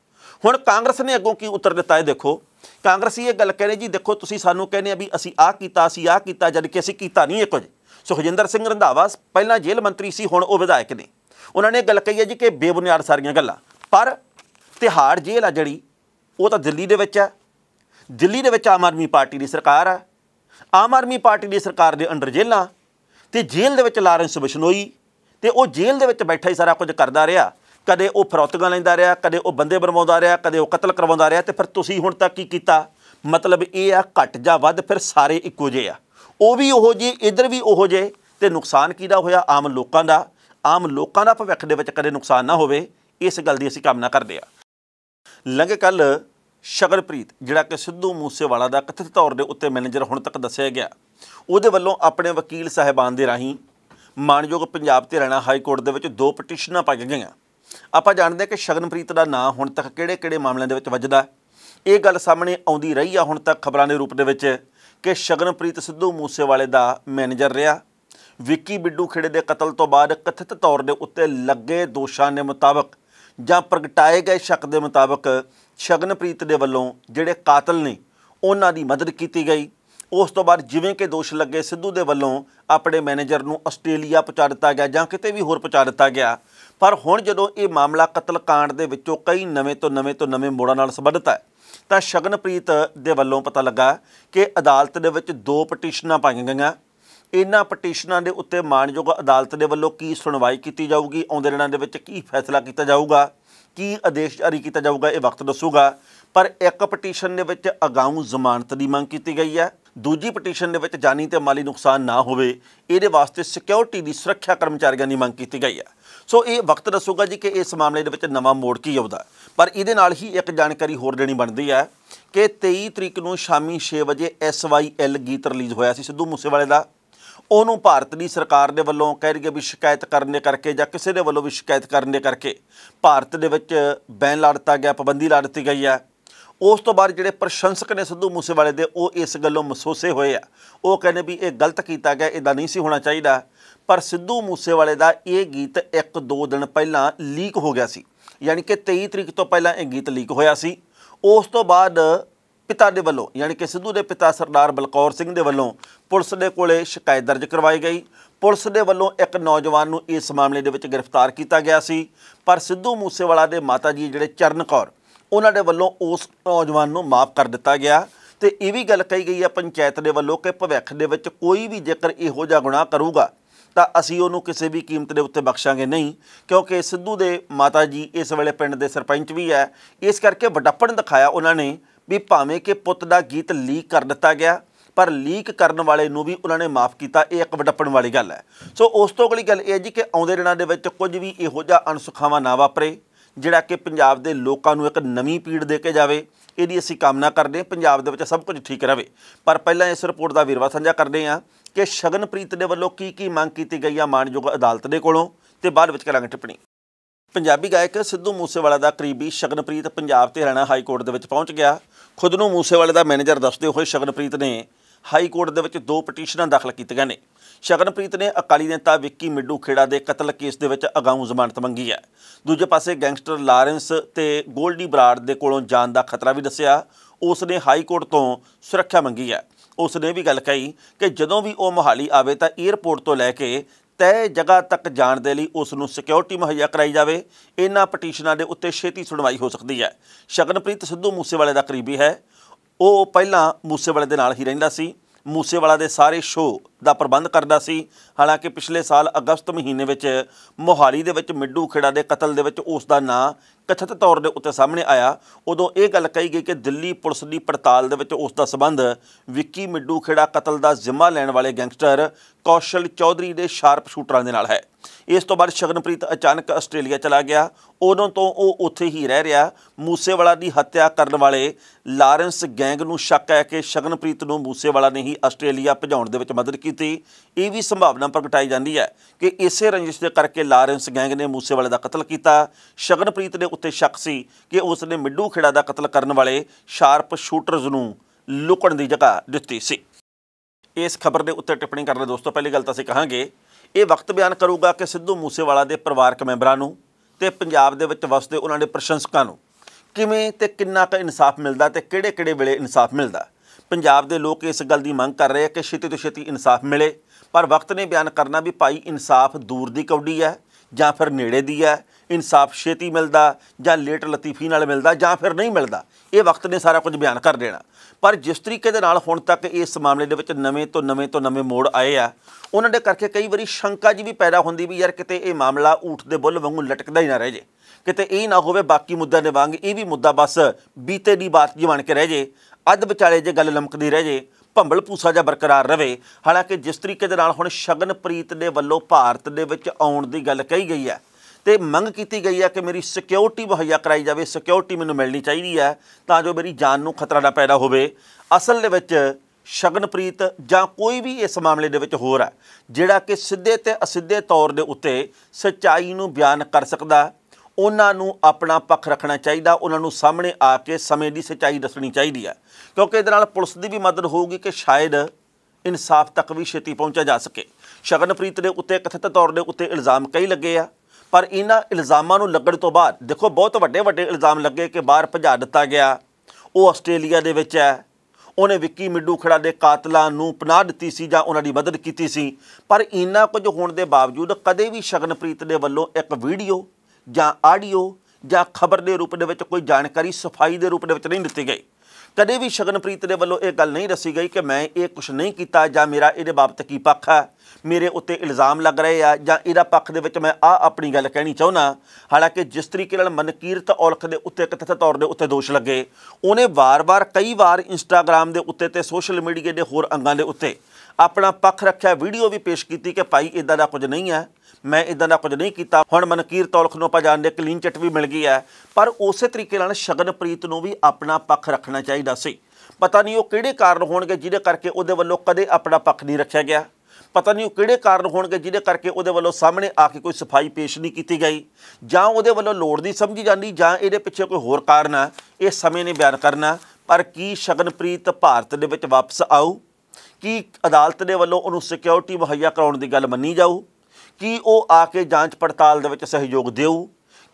ਹੁਣ ਕਾਂਗਰਸ ਨੇ ਅੱਗੋਂ ਕੀ ਉੱਤਰ ਦਿੱਤਾ ਹੈ ਦੇਖੋ ਕਾਂਗਰਸੀ ਇਹ ਗੱਲ ਕਹਿੰਦੇ ਜੀ ਦੇਖੋ ਤੁਸੀਂ ਸਾਨੂੰ ਕਹਿੰਦੇ ਆ ਵੀ ਅਸੀਂ ਆਹ ਕੀਤਾ ਅਸੀਂ ਆਹ ਕੀਤਾ ਜਦ ਕਿ ਅਸੀਂ ਕੀਤਾ ਨਹੀਂ ਇਹ ਕੁਝ ਸੁਖਜਿੰਦਰ ਸਿੰਘ ਰੰਧਾਵਾ ਪਹਿਲਾਂ ਜੇਲ੍ਹ ਮੰਤਰੀ ਸੀ ਹੁਣ ਉਹ ਵਿਧਾਇਕ ਨੇ ਉਹਨਾਂ ਨੇ ਗੱਲ ਕਹੀ ਹੈ ਜੀ ਕਿ ਬੇਬੁਨਿਆਦ ਸਾਰੀਆਂ ਗੱਲਾਂ ਪਰ ਤਿਹਾੜ ਜੇਲ੍ਹ ਆ ਜਿਹੜੀ ਉਹ ਤਾਂ ਦਿੱਲੀ ਦੇ ਵਿੱਚ ਹੈ ਦਿੱਲੀ ਦੇ ਵਿੱਚ ਆਮ ਆਦਮੀ ਪਾਰਟੀ ਦੀ ਸਰਕਾਰ ਆ ਆਮ ਆਦਮੀ ਪਾਰਟੀ ਦੀ ਸਰਕਾਰ ਦੇ ਅੰਡਰ ਜੇਲ੍ਹਾਂ ਤੇ ਜੇਲ੍ਹ ਦੇ ਵਿੱਚ ਲਾਰੈਂਸ ਬਿਸ਼ਨੋਈ ਤੇ ਉਹ ਜੇਲ੍ਹ ਦੇ ਵਿੱਚ ਬੈਠਾ ਹੀ ਸਾਰਾ ਕੁਝ ਕਰਦਾ ਰਿਹਾ ਕਦੇ ਉਹ ਫਰੌਤਗਾਂ ਲੈਂਦਾ ਰਿਹਾ ਕਦੇ ਉਹ ਬੰਦੇ ਬਰਮਾਉਂਦਾ ਰਿਹਾ ਕਦੇ ਉਹ ਕਤਲ ਕਰਵਾਉਂਦਾ ਰਿਹਾ ਤੇ ਫਿਰ ਤੁਸੀਂ ਹੁਣ ਤੱਕ ਕੀ ਕੀਤਾ ਮਤਲਬ ਇਹ ਆ ਘਟ ਜਾਂ ਵੱਧ ਫਿਰ ਸਾਰੇ ਇੱਕੋ ਜਿਹੇ ਆ ਉਹ ਵੀ ਉਹੋ ਜਿਹੇ ਇਧਰ ਵੀ ਉਹੋ ਜਿਹੇ ਤੇ ਨੁਕਸਾਨ ਕਿਹਦਾ ਹੋਇਆ ਆਮ ਲੋਕਾਂ ਦਾ ਆਮ ਲੋਕਾਂ ਦਾ ਭਵਿੱਖ ਦੇ ਵਿੱਚ ਕਦੇ ਨੁਕਸਾਨ ਨਾ ਹੋਵੇ ਇਸ ਗੱਲ ਦੀ ਅਸੀਂ ਕਾਮਨਾ ਕਰਦੇ ਆ ਲੰਘ ਕੱਲ ਸ਼ਗਰਪ੍ਰੀਤ ਜਿਹੜਾ ਕਿ ਸਿੱਧੂ ਮੂਸੇਵਾਲਾ ਦਾ ਕਥਿਤ ਤੌਰ ਦੇ ਉੱਤੇ ਮੈਨੇਜਰ ਹੁਣ ਤੱਕ ਦੱਸਿਆ ਗਿਆ ਉਹਦੇ ਵੱਲੋਂ ਆਪਣੇ ਵਕੀਲ ਸਾਹਿਬਾਨ ਦੇ ਰਾਹੀਂ ਮਾਨਯੋਗ ਪੰਜਾਬ ਤੇ ਰਣਾ ਹਾਈ ਕੋਰਟ ਦੇ ਵਿੱਚ ਦੋ ਪਟੀਸ਼ਨਾਂ ਪਾਈ ਗਈਆਂ ਆਪਾਂ ਜਾਣਦੇ ਹਾਂ ਕਿ ਸ਼ਗਨਪ੍ਰੀਤ ਦਾ ਨਾਂ ਹੁਣ ਤੱਕ ਕਿਹੜੇ-ਕਿਹੜੇ ਮਾਮਲਿਆਂ ਦੇ ਵਿੱਚ ਵੱਜਦਾ ਇਹ ਗੱਲ ਸਾਹਮਣੇ ਆਉਂਦੀ ਰਹੀ ਆ ਹੁਣ ਤੱਕ ਖਬਰਾਂ ਦੇ ਰੂਪ ਦੇ ਵਿੱਚ ਕਿ ਸ਼ਗਨਪ੍ਰੀਤ ਸਿੱਧੂ ਮੂਸੇਵਾਲੇ ਦਾ ਮੈਨੇਜਰ ਰਿਹਾ ਵਿੱਕੀ ਬਿੱਡੂ ਖੇੜੇ ਦੇ ਕਤਲ ਤੋਂ ਬਾਅਦ ਕਥਿਤ ਤੌਰ ਦੇ ਉੱਤੇ ਲੱਗੇ ਦੋਸ਼ਾਂ ਦੇ ਮੁਤਾਬਕ ਜਾਂ ਪ੍ਰਗਟਾਏ ਗਏ ਸ਼ੱਕ ਦੇ ਮੁਤਾਬਕ ਸ਼ਗਨਪ੍ਰੀਤ ਦੇ ਵੱਲੋਂ ਜਿਹੜੇ ਕਾਤਲ ਨੇ ਉਹਨਾਂ ਦੀ ਮਦਦ ਕੀਤੀ ਗਈ ਉਸ ਤੋਂ ਬਾਅਦ ਜਿਵੇਂ ਕਿ ਦੋਸ਼ ਲੱਗੇ ਸਿੱਧੂ ਦੇ ਵੱਲੋਂ ਆਪਣੇ ਮੈਨੇਜਰ ਨੂੰ ਆਸਟ੍ਰੇਲੀਆ ਪਹੁੰਚਾ ਦਿੱਤਾ ਗਿਆ ਜਾਂ ਕਿਤੇ ਵੀ ਹੋਰ ਪਹੁੰਚਾ ਦਿੱਤਾ ਗਿਆ ਪਰ ਹੁਣ ਜਦੋਂ ਇਹ ਮਾਮਲਾ ਕਤਲ ਕਾਂਡ ਦੇ ਵਿੱਚੋਂ ਕਈ ਨਵੇਂ ਤੋਂ ਨਵੇਂ ਤੋਂ ਨਵੇਂ ਮੋੜਾਂ ਨਾਲ ਸੰਬੰਧਿਤ ਹੈ ਤਾਂ ਸ਼ਗਨਪ੍ਰੀਤ ਦੇ ਵੱਲੋਂ ਪਤਾ ਲੱਗਾ ਕਿ ਅਦਾਲਤ ਦੇ ਵਿੱਚ ਦੋ ਪਟੀਸ਼ਨਾਂ ਪਾਈਆਂ ਗਈਆਂ ਇਹਨਾਂ ਪਟੀਸ਼ਨਾਂ ਦੇ ਉੱਤੇ ਮਾਨਯੋਗ ਅਦਾਲਤ ਦੇ ਵੱਲੋਂ ਕੀ ਸੁਣਵਾਈ ਕੀਤੀ ਜਾਊਗੀ ਆਉਂਦੇ ਦਿਨਾਂ ਦੇ ਵਿੱਚ ਕੀ ਫੈਸਲਾ ਕੀਤਾ ਜਾਊਗਾ ਕੀ ਆਦੇਸ਼ ਜਾਰੀ ਕੀਤਾ ਜਾਊਗਾ ਇਹ ਵਕਤ ਦੱਸੂਗਾ ਪਰ ਇੱਕ ਪਟੀਸ਼ਨ ਦੇ ਵਿੱਚ ਅਗਾਊਂ ਜ਼ਮਾਨਤ ਦੀ ਮੰਗ ਕੀਤੀ ਗਈ ਹੈ ਦੂਜੀ ਪਟੀਸ਼ਨ ਦੇ ਵਿੱਚ ਜਾਨੀ ਤੇ ਮਾਲੀ ਨੁਕਸਾਨ ਨਾ ਹੋਵੇ ਇਹਦੇ ਵਾਸਤੇ ਸਿਕਿਉਰਿਟੀ ਦੀ ਸੁਰੱਖਿਆ ਕਰਮਚਾਰੀਆਂ ਦੀ ਮੰਗ ਕੀਤੀ ਗਈ ਹੈ ਸੋ ਇਹ ਵਕਤ ਦੱਸੂਗਾ ਜੀ ਕਿ ਇਸ ਮਾਮਲੇ ਦੇ ਵਿੱਚ ਨਵਾਂ ਮੋੜ ਕੀ ਆਉਦਾ ਪਰ ਇਹਦੇ ਨਾਲ ਹੀ ਇੱਕ ਜਾਣਕਾਰੀ ਹੋਰ ਦੇਣੀ ਬਣਦੀ ਹੈ ਕਿ 23 ਤਰੀਕ ਨੂੰ ਸ਼ਾਮੀ 6 ਵਜੇ ਐਸਵਾਈਐਲ ਗੀਤ ਰਿਲੀਜ਼ ਹੋਇਆ ਸੀ ਸਿੱਧੂ ਮੂਸੇਵਾਲੇ ਦਾ ਉਹਨੂੰ ਭਾਰਤ ਦੀ ਸਰਕਾਰ ਦੇ ਵੱਲੋਂ ਕਹਿ ਰਹੀ ਹੈ ਵੀ ਸ਼ਿਕਾਇਤ ਕਰਨ ਦੇ ਕਰਕੇ ਜਾਂ ਕਿਸੇ ਦੇ ਵੱਲੋਂ ਵੀ ਸ਼ਿਕਾਇਤ ਕਰਨ ਦੇ ਕਰਕੇ ਭਾਰਤ ਦੇ ਵਿੱਚ ਬੈਨ ਲਾ ਦਿੱਤਾ ਗਿਆ ਪਾਬੰਦੀ ਲਾ ਦਿੱਤੀ ਗਈ ਹੈ ਉਸ ਤੋਂ ਬਾਅਦ ਜਿਹੜੇ ਪ੍ਰਸ਼ੰਸਕ ਨੇ ਸਿੱਧੂ ਮੂਸੇਵਾਲੇ ਦੇ ਉਹ ਇਸ ਗੱਲੋਂ ਮਸੋਸੇ ਹੋਏ ਆ ਉਹ ਕਹਿੰਦੇ ਵੀ ਇਹ ਗਲਤ ਕੀਤਾ ਗਿਆ ਇਦਾਂ ਨਹੀਂ ਸੀ ਹੋਣਾ ਚਾਹੀਦਾ ਪਰ ਸਿੱਧੂ ਮੂਸੇਵਾਲੇ ਦਾ ਇਹ ਗੀਤ 1-2 ਦਿਨ ਪਹਿਲਾਂ ਲੀਕ ਹੋ ਗਿਆ ਸੀ ਯਾਨੀ ਕਿ 23 ਤਰੀਕ ਤੋਂ ਪਹਿਲਾਂ ਇਹ ਗੀਤ ਲੀਕ ਹੋਇਆ ਸੀ ਉਸ ਤੋਂ ਬਾਅਦ ਪਿਤਾ ਦੇ ਵੱਲੋਂ ਯਾਨੀ ਕਿ ਸਿੱਧੂ ਦੇ ਪਿਤਾ ਸਰਦਾਰ ਬਲਕੌਰ ਸਿੰਘ ਦੇ ਵੱਲੋਂ ਪੁਲਿਸ ਦੇ ਕੋਲੇ ਸ਼ਿਕਾਇਤ ਦਰਜ ਕਰਵਾਈ ਗਈ ਪੁਲਿਸ ਦੇ ਵੱਲੋਂ ਇੱਕ ਨੌਜਵਾਨ ਨੂੰ ਇਸ ਮਾਮਲੇ ਦੇ ਵਿੱਚ ਗ੍ਰਿਫਤਾਰ ਕੀਤਾ ਗਿਆ ਸੀ ਪਰ ਸਿੱਧੂ ਮੂਸੇਵਾਲਾ ਦੇ ਮਾਤਾ ਜੀ ਜਿਹੜੇ ਚਰਨ ਕੌਰ ਉਹਨਾਂ ਦੇ ਵੱਲੋਂ ਉਸ ਨੌਜਵਾਨ ਨੂੰ ਮਾਫ ਕਰ ਦਿੱਤਾ ਗਿਆ ਤੇ ਇਹ ਵੀ ਗੱਲ ਕਹੀ ਗਈ ਹੈ ਪੰਚਾਇਤ ਦੇ ਵੱਲੋਂ ਕਿ ਭਵਿੱਖ ਦੇ ਵਿੱਚ ਕੋਈ ਵੀ ਜੇਕਰ ਇਹੋ ਜਿਹਾ ਗੁਨਾਹ ਕਰੂਗਾ ਤਾਂ ਅਸੀਂ ਉਹਨੂੰ ਕਿਸੇ ਵੀ ਕੀਮਤ ਦੇ ਉੱਤੇ ਬਖਸ਼ਾਂਗੇ ਨਹੀਂ ਕਿਉਂਕਿ ਸਿੱਧੂ ਦੇ ਮਾਤਾ ਜੀ ਇਸ ਵੇਲੇ ਪਿੰਡ ਦੇ ਸਰਪੰਚ ਵੀ ਹੈ ਇਸ ਕਰਕੇ ਵੱਡਾਪਣ ਦਿਖਾਇਆ ਉਹਨਾਂ ਨੇ ਵੀ ਭਾਵੇਂ ਕਿ ਪੁੱਤ ਦਾ ਗੀਤ ਲੀਕ ਕਰ ਦਿੱਤਾ ਗਿਆ ਪਰ ਲੀਕ ਕਰਨ ਵਾਲੇ ਨੂੰ ਵੀ ਉਹਨਾਂ ਨੇ ਮਾਫ ਕੀਤਾ ਇਹ ਇੱਕ ਵਡੱਪਣ ਵਾਲੀ ਗੱਲ ਹੈ ਸੋ ਉਸ ਤੋਂ ਅਗਲੀ ਗੱਲ ਇਹ ਜੀ ਕਿ ਆਉਂਦੇ ਦਿਨਾਂ ਦੇ ਵਿੱਚ ਕੁਝ ਵੀ ਇਹੋ ਜਿਹਾ ਅਨਸੁਖਾਵਾਂ ਨਾ ਵਾਪਰੇ ਜਿਹੜਾ ਕਿ ਪੰਜਾਬ ਦੇ ਲੋਕਾਂ ਨੂੰ ਇੱਕ ਨਵੀਂ ਪੀੜ ਦੇ ਕੇ ਜਾਵੇ ਇਹਦੀ ਅਸੀਂ ਕਾਮਨਾ ਕਰਦੇ ਹਾਂ ਪੰਜਾਬ ਦੇ ਵਿੱਚ ਸਭ ਕੁਝ ਠੀਕ ਰਹੇ ਪਰ ਪਹਿਲਾਂ ਇਸ ਰਿਪੋਰਟ ਦਾ ਵੇਰਵਾ ਸਾਂਝਾ ਕਰਦੇ ਹਾਂ ਕਿ ਸ਼ਗਨਪ੍ਰੀਤ ਦੇ ਵੱਲੋਂ ਕੀ ਕੀ ਮੰਗ ਕੀਤੀ ਗਈ ਆ ਮਾਨਯੋਗ ਅਦਾਲਤ ਦੇ ਕੋਲੋਂ ਤੇ ਬਾਅਦ ਵਿੱਚ ਕਰਾਂਗੇ ਟਿੱਪਣੀ ਪੰਜਾਬੀ ਗਾਇਕ ਸਿੱਧੂ ਮੂਸੇਵਾਲਾ ਦਾ ਕਰੀਬੀ ਸ਼ਗਨਪ੍ਰੀਤ ਪੰਜਾਬ ਤੇ ਹਰਿਆਣਾ ਹਾਈ ਕੋਰਟ ਦੇ ਵਿੱਚ ਪਹੁੰਚ ਗਿਆ ਖੁਦ ਨੂੰ ਮੂਸੇਵਾਲੇ ਦਾ ਮੈਨੇਜਰ ਦੱਸਦੇ ਹੋਏ ਸ਼ਗਨਪ੍ਰੀਤ ਨੇ ਹਾਈ ਕੋਰਟ ਦੇ ਵਿੱਚ ਦੋ ਪਟੀਸ਼ਨਾਂ ਦਾਖਲ ਕੀਤੀਆਂ ਨੇ ਸ਼ਗਨਪ੍ਰੀਤ ਨੇ ਅਕਾਲੀ ਨੇਤਾ ਵਿੱਕੀ ਮਿੱਡੂ ਖੇੜਾ ਦੇ ਕਤਲ ਕੇਸ ਦੇ ਵਿੱਚ ਅਗਾਊਂ ਜ਼ਮਾਨਤ ਮੰਗੀ ਹੈ ਦੂਜੇ ਪਾਸੇ ਗੈਂਗਸਟਰ ਲਾਰੈਂਸ ਤੇ ਗੋਲਡੀ ਬਰਾੜ ਦੇ ਕੋਲੋਂ ਜਾਨ ਦਾ ਖਤਰਾ ਵੀ ਦੱਸਿਆ ਉਸ ਨੇ ਹਾਈ ਕੋਰਟ ਤੋਂ ਸੁਰੱਖਿਆ ਮੰਗੀ ਹੈ ਉਸ ਨੇ ਵੀ ਗੱਲ ਕਹੀ ਕਿ ਜਦੋਂ ਵੀ ਉਹ ਮੋਹਾਲੀ ਆਵੇ ਤਾਂ 에ਅਰਪੋਰਟ ਤੋਂ ਲੈ ਕੇ ਤੈ ਜਗ੍ਹਾ ਤੱਕ ਜਾਣ ਦੇ ਲਈ ਉਸ ਨੂੰ ਸਿਕਿਉਰਿਟੀ ਮੁਹੱਈਆ ਕਰਾਈ ਜਾਵੇ ਇਹਨਾਂ ਪਟੀਸ਼ਨਾਂ ਦੇ ਉੱਤੇ ਛੇਤੀ ਸੁਣਵਾਈ ਹੋ ਸਕਦੀ ਹੈ ਸ਼ਗਨਪ੍ਰੀਤ ਸਿੱਧੂ ਮੂਸੇਵਾਲੇ ਦਾ ਕਰੀਬੀ ਹੈ ਉਹ ਪਹਿਲਾਂ ਮੂਸੇਵਾਲੇ ਦੇ ਨਾਲ ਹੀ ਰਹਿੰਦਾ ਸੀ ਮੂਸੇਵਾਲਾ ਦੇ ਸਾਰੇ ਸ਼ੋਅ ਦਾ ਪ੍ਰਬੰਧ ਕਰਦਾ ਸੀ ਹਾਲਾਂਕਿ ਪਿਛਲੇ ਸਾਲ ਅਗਸਤ ਮਹੀਨੇ ਵਿੱਚ ਮੋਹਾਲੀ ਦੇ ਵਿੱਚ ਮਿੱਡੂ ਖੇੜਾ ਦੇ ਕਤਲ ਦੇ ਵਿੱਚ ਉਸ ਦਾ ਨਾਂ ਕਥਿਤ ਤੌਰ ਦੇ ਉੱਤੇ ਸਾਹਮਣੇ ਆਇਆ ਉਦੋਂ ਇਹ ਗੱਲ ਕਹੀ ਗਈ ਕਿ ਦਿੱਲੀ ਪੁਲਿਸ ਦੀ ਪੜਤਾਲ ਦੇ ਵਿੱਚ ਉਸ ਦਾ ਸਬੰਧ ਵਿੱਕੀ ਮਿੱਡੂ ਖੇੜਾ ਕਤਲ ਦਾ ਜ਼ਿੰਮਾ ਲੈਣ ਵਾਲੇ ਗੈਂਗਸਟਰ ਕੌਸ਼ਲ ਚੌਧਰੀ ਦੇ ਸ਼ਾਰਪ ਸ਼ੂਟਰਾਂ ਦੇ ਨਾਲ ਹੈ ਇਸ ਤੋਂ ਬਾਅਦ ਸ਼ਗਨਪ੍ਰੀਤ ਅਚਾਨਕ ਆਸਟ੍ਰੇਲੀਆ ਚਲਾ ਗਿਆ ਉਦੋਂ ਤੋਂ ਉਹ ਉੱਥੇ ਹੀ ਰਹਿ ਰਿਹਾ ਮੂਸੇਵਾਲਾ ਦੀ ਹੱਤਿਆ ਕਰਨ ਵਾਲੇ ਲਾਰੈਂਸ ਗੈਂਗ ਨੂੰ ਸ਼ੱਕ ਹੈ ਕਿ ਸ਼ਗਨਪ੍ਰੀਤ ਨੂੰ ਮੂਸੇਵਾਲਾ ਨੇ ਹੀ ਆਸਟ੍ਰੇਲੀਆ ਭਜਾਉਣ ਦੇ ਵਿੱਚ ਮਦਦ ਕੀਤੀ ਕੀਤੀ ਇਹ ਵੀ ਸੰਭਾਵਨਾ ਪ੍ਰਗਟਾਈ ਜਾਂਦੀ ਹੈ ਕਿ ਇਸੇ ਰੰਜਿਸ਼ ਦੇ ਕਰਕੇ ਲਾਰੈਂਸ ਗੈਂਗ ਨੇ ਮੂਸੇ ਵਾਲੇ ਦਾ ਕਤਲ ਕੀਤਾ ਸ਼ਗਨਪ੍ਰੀਤ ਨੇ ਉੱਤੇ ਸ਼ੱਕ ਸੀ ਕਿ ਉਸ ਨੇ ਮਿੱਡੂ ਖੇੜਾ ਦਾ ਕਤਲ ਕਰਨ ਵਾਲੇ ਸ਼ਾਰਪ ਸ਼ੂਟਰਜ਼ ਨੂੰ ਲੁਕਣ ਦੀ ਜਗ੍ਹਾ ਦਿੱਤੀ ਸੀ ਇਸ ਖਬਰ ਦੇ ਉੱਤੇ ਟਿੱਪਣੀ ਕਰਨ ਦੇ ਦੋਸਤੋ ਪਹਿਲੀ ਗੱਲ ਤਾਂ ਅਸੀਂ ਕਹਾਂਗੇ ਇਹ ਵਕਤ ਬਿਆਨ ਕਰੂਗਾ ਕਿ ਸਿੱਧੂ ਮੂਸੇਵਾਲਾ ਦੇ ਪਰਿਵਾਰਕ ਮੈਂਬਰਾਂ ਨੂੰ ਤੇ ਪੰਜਾਬ ਦੇ ਵਿੱਚ ਵਸਦੇ ਉਹਨਾਂ ਦੇ ਪ੍ਰਸ਼ੰਸਕਾਂ ਨੂੰ ਕਿਵੇਂ ਤੇ ਕਿੰਨਾ ਕੁ ਇਨਸਾਫ ਮਿਲਦਾ ਤੇ ਕਿਹੜੇ-ਕਿਹੜੇ ਵੇਲੇ ਇਨਸਾਫ ਮਿਲਦਾ ਪੰਜਾਬ ਦੇ ਲੋਕ ਇਸ ਗੱਲ ਦੀ ਮੰਗ ਕਰ ਰਹੇ ਆ ਕਿ ਛੇਤੀ ਤੋਂ ਛੇਤੀ ਇਨਸਾਫ ਮਿਲੇ ਪਰ ਵਕਤ ਨੇ ਬਿਆਨ ਕਰਨਾ ਵੀ ਭਾਈ ਇਨਸਾਫ ਦੂਰ ਦੀ ਕੌਡੀ ਹੈ ਜਾਂ ਫਿਰ ਨੇੜੇ ਦੀ ਹੈ ਇਨਸਾਫ ਛੇਤੀ ਮਿਲਦਾ ਜਾਂ ਲੇਟ ਲਤੀਫੀ ਨਾਲ ਮਿਲਦਾ ਜਾਂ ਫਿਰ ਨਹੀਂ ਮਿਲਦਾ ਇਹ ਵਕਤ ਨੇ ਸਾਰਾ ਕੁਝ ਬਿਆਨ ਕਰ ਦੇਣਾ ਪਰ ਜਿਸ ਤਰੀਕੇ ਦੇ ਨਾਲ ਹੁਣ ਤੱਕ ਇਸ ਮਾਮਲੇ ਦੇ ਵਿੱਚ ਨਵੇਂ ਤੋਂ ਨਵੇਂ ਤੋਂ ਨਵੇਂ ਮੋੜ ਆਏ ਆ ਉਹਨਾਂ ਦੇ ਕਰਕੇ ਕਈ ਵਾਰੀ ਸ਼ੰਕਾ ਜੀ ਵੀ ਪੈਦਾ ਹੁੰਦੀ ਵੀ ਯਾਰ ਕਿਤੇ ਇਹ ਮਾਮਲਾ ਊਠ ਦੇ ਬੁੱਲ ਵਾਂਗੂ ਲਟਕਦਾ ਹੀ ਨਾ ਰਹੇ ਜੇ ਕਿਤੇ ਇਹ ਨਾ ਹੋਵੇ ਬਾਕੀ ਮੁੱਦਿਆਂ ਦੇ ਵਾਂਗ ਇਹ ਵੀ ਮੁੱਦਾ ਬਸ ਬੀਤੇ ਦੀ ਬਾਤ ਜੀ ਬਣ ਕੇ ਰਹਿ ਜੇ ਅੱਧ ਵਿਚਾਲੇ ਜੇ ਗੱਲ ਲਮਕਦੀ ਰਹੇ ਜੇ ਭੰਬਲ ਪੂਸਾ ਜਾਂ ਬਰਕਰਾਰ ਰਵੇ ਹਾਲਾਂਕਿ ਜਿਸ ਤਰੀਕੇ ਦੇ ਨਾਲ ਹੁਣ ਸ਼ਗਨਪ੍ਰੀਤ ਦੇ ਵੱਲੋਂ ਭਾਰਤ ਦੇ ਵਿੱਚ ਆਉਣ ਦੀ ਗੱਲ ਕਹੀ ਗਈ ਹੈ ਤੇ ਮੰਗ ਕੀਤੀ ਗਈ ਹੈ ਕਿ ਮੇਰੀ ਸਿਕਿਉਰਿਟੀ ਮੁਹੱਈਆ ਕਰਾਈ ਜਾਵੇ ਸਿਕਿਉਰਿਟੀ ਮੈਨੂੰ ਮਿਲਣੀ ਚਾਹੀਦੀ ਹੈ ਤਾਂ ਜੋ ਮੇਰੀ ਜਾਨ ਨੂੰ ਖਤਰਾ ਨਾ ਪੈਦਾ ਹੋਵੇ ਅਸਲ ਦੇ ਵਿੱਚ ਸ਼ਗਨਪ੍ਰੀਤ ਜਾਂ ਕੋਈ ਵੀ ਇਸ ਮਾਮਲੇ ਦੇ ਵਿੱਚ ਹੋਰ ਹੈ ਜਿਹੜਾ ਕਿ ਸਿੱਧੇ ਤੇ ਅਸਿੱਧੇ ਤੌਰ ਦੇ ਉੱਤੇ ਸਚਾਈ ਨੂੰ ਬਿਆਨ ਕਰ ਸਕਦਾ ਉਹਨਾਂ ਨੂੰ ਆਪਣਾ ਪੱਖ ਰੱਖਣਾ ਚਾਹੀਦਾ ਉਹਨਾਂ ਨੂੰ ਸਾਹਮਣੇ ਆ ਕੇ ਸਮੇਂ ਦੀ ਸਚਾਈ ਦੱਸਣੀ ਚਾਹੀਦੀ ਹੈ ਕਿਉਂਕਿ ਇਹਦੇ ਨਾਲ ਪੁਲਿਸ ਦੀ ਵੀ ਮਦਦ ਹੋਊਗੀ ਕਿ ਸ਼ਾਇਦ ਇਨਸਾਫ ਤੱਕ ਵੀ ਛੇਤੀ ਪਹੁੰਚਿਆ ਜਾ ਸਕੇ ਸ਼ਗਨਪ੍ਰੀਤ ਦੇ ਉੱਤੇ ਕਥਿਤ ਤੌਰ ਦੇ ਉੱਤੇ ਇਲਜ਼ਾਮ ਕਈ ਲੱਗੇ ਆ ਪਰ ਇਹਨਾਂ ਇਲਜ਼ਾਮਾਂ ਨੂੰ ਲੱਗਣ ਤੋਂ ਬਾਅਦ ਦੇਖੋ ਬਹੁਤ ਵੱਡੇ ਵੱਡੇ ਇਲਜ਼ਾਮ ਲੱਗੇ ਕਿ ਬਾਹਰ ਭਜਾ ਦਿੱਤਾ ਗਿਆ ਉਹ ਆਸਟ੍ਰੇਲੀਆ ਦੇ ਵਿੱਚ ਹੈ ਉਹਨੇ ਵਿੱਕੀ ਮਿੱਡੂ ਖੜਾ ਦੇ ਕਾਤਲਾਂ ਨੂੰ ਪਨਾਹ ਦਿੱਤੀ ਸੀ ਜਾਂ ਉਹਨਾਂ ਦੀ ਮਦਦ ਕੀਤੀ ਸੀ ਪਰ ਇਹਨਾਂ ਕੁਝ ਹੋਣ ਦੇ ਬਾਵਜੂਦ ਕਦੇ ਵੀ ਸ਼ਗਨਪ੍ਰੀਤ ਦੇ ਵੱਲੋਂ ਇੱਕ ਵੀਡੀਓ ਜਾਂ ਆਡੀਓ ਜਾਂ ਖਬਰ ਦੇ ਰੂਪ ਦੇ ਵਿੱਚ ਕੋਈ ਜਾਣਕਾਰੀ ਸਫਾਈ ਦੇ ਰੂਪ ਦੇ ਵਿੱਚ ਨਹੀਂ ਦਿੱਤੀ ਗਈ ਕਦੇ ਵੀ ਸ਼ਗਨਪ੍ਰੀਤ ਦੇ ਵੱਲੋਂ ਇਹ ਗੱਲ ਨਹੀਂ ਦੱਸੀ ਗਈ ਕਿ ਮੈਂ ਇਹ ਕੁਝ ਨਹੀਂ ਕੀਤਾ ਜਾਂ ਮੇਰਾ ਇਹਦੇ ਬਾਬਤ ਕੀ ਪੱਖ ਹੈ ਮੇਰੇ ਉੱਤੇ ਇਲਜ਼ਾਮ ਲੱਗ ਰਹੇ ਆ ਜਾਂ ਇਹਦਾ ਪੱਖ ਦੇ ਵਿੱਚ ਮੈਂ ਆ ਆਪਣੀ ਗੱਲ ਕਹਿਣੀ ਚਾਹੁੰਦਾ ਹਾਲਾਂਕਿ ਜਿਸ ਤਰੀਕੇ ਨਾਲ ਮਨਕੀਰਤ ਔਲਖ ਦੇ ਉੱਤੇ ਕਥਿਤ ਤੌਰ ਦੇ ਉੱਤੇ ਦੋਸ਼ ਲੱਗੇ ਉਹਨੇ ਵਾਰ-ਵਾਰ ਕਈ ਵਾਰ ਇੰਸਟਾਗ੍ਰam ਦੇ ਉੱਤੇ ਤੇ ਸੋਸ਼ਲ ਮੀਡੀਆ ਦੇ ਹੋਰ ਅੰਗਾਂ ਦੇ ਉੱਤੇ ਆਪਣਾ ਪੱਖ ਰੱਖਿਆ ਵੀਡੀਓ ਵੀ ਪੇਸ਼ ਕੀਤੀ ਕਿ ਭਾਈ ਇਦਾਂ ਦਾ ਕੁਝ ਨਹੀਂ ਹੈ ਮੈਂ ਇਦਾਂ ਦਾ ਕੁਝ ਨਹੀਂ ਕੀਤਾ ਹੁਣ ਮਨਕੀਰ ਤੌਲਖ ਨੂੰ ਆਪਾਂ ਜਾਣਦੇ ਕਲੀਨ ਚਿੱਟ ਵੀ ਮਿਲ ਗਈ ਹੈ ਪਰ ਉਸੇ ਤਰੀਕੇ ਨਾਲ ਸ਼ਗਨਪ੍ਰੀਤ ਨੂੰ ਵੀ ਆਪਣਾ ਪੱਖ ਰੱਖਣਾ ਚਾਹੀਦਾ ਸੀ ਪਤਾ ਨਹੀਂ ਉਹ ਕਿਹੜੇ ਕਾਰਨ ਹੋਣਗੇ ਜਿਹਦੇ ਕਰਕੇ ਉਹਦੇ ਵੱਲੋਂ ਕਦੇ ਆਪਣਾ ਪੱਖ ਨਹੀਂ ਰੱਖਿਆ ਗਿਆ ਪਤਾ ਨਹੀਂ ਉਹ ਕਿਹੜੇ ਕਾਰਨ ਹੋਣਗੇ ਜਿਹਦੇ ਕਰਕੇ ਉਹਦੇ ਵੱਲੋਂ ਸਾਹਮਣੇ ਆ ਕੇ ਕੋਈ ਸਫਾਈ ਪੇਸ਼ ਨਹੀਂ ਕੀਤੀ ਗਈ ਜਾਂ ਉਹਦੇ ਵੱਲੋਂ ਲੋੜ ਨਹੀਂ ਸਮਝੀ ਜਾਂਦੀ ਜਾਂ ਇਹਦੇ ਪਿੱਛੇ ਕੋਈ ਹੋਰ ਕਾਰਨ ਹੈ ਇਹ ਸਮੇਂ ਨੇ ਬਿਆਨ ਕਰਨਾ ਪਰ ਕੀ ਸ਼ਗਨਪ੍ਰੀਤ ਭਾਰਤ ਦੇ ਵਿੱਚ ਵਾਪਸ ਆਊ ਕੀ ਅਦਾਲਤ ਦੇ ਵੱਲੋਂ ਉਹਨੂੰ ਸਿਕਿਉਰਿਟੀ ਮੁਹੱਈਆ ਕਰਾਉਣ ਦੀ ਗੱਲ ਮੰਨੀ ਜਾਊ ਕੀ ਉਹ ਆ ਕੇ ਜਾਂਚ ਪੜਤਾਲ ਦੇ ਵਿੱਚ ਸਹਿਯੋਗ ਦੇਊ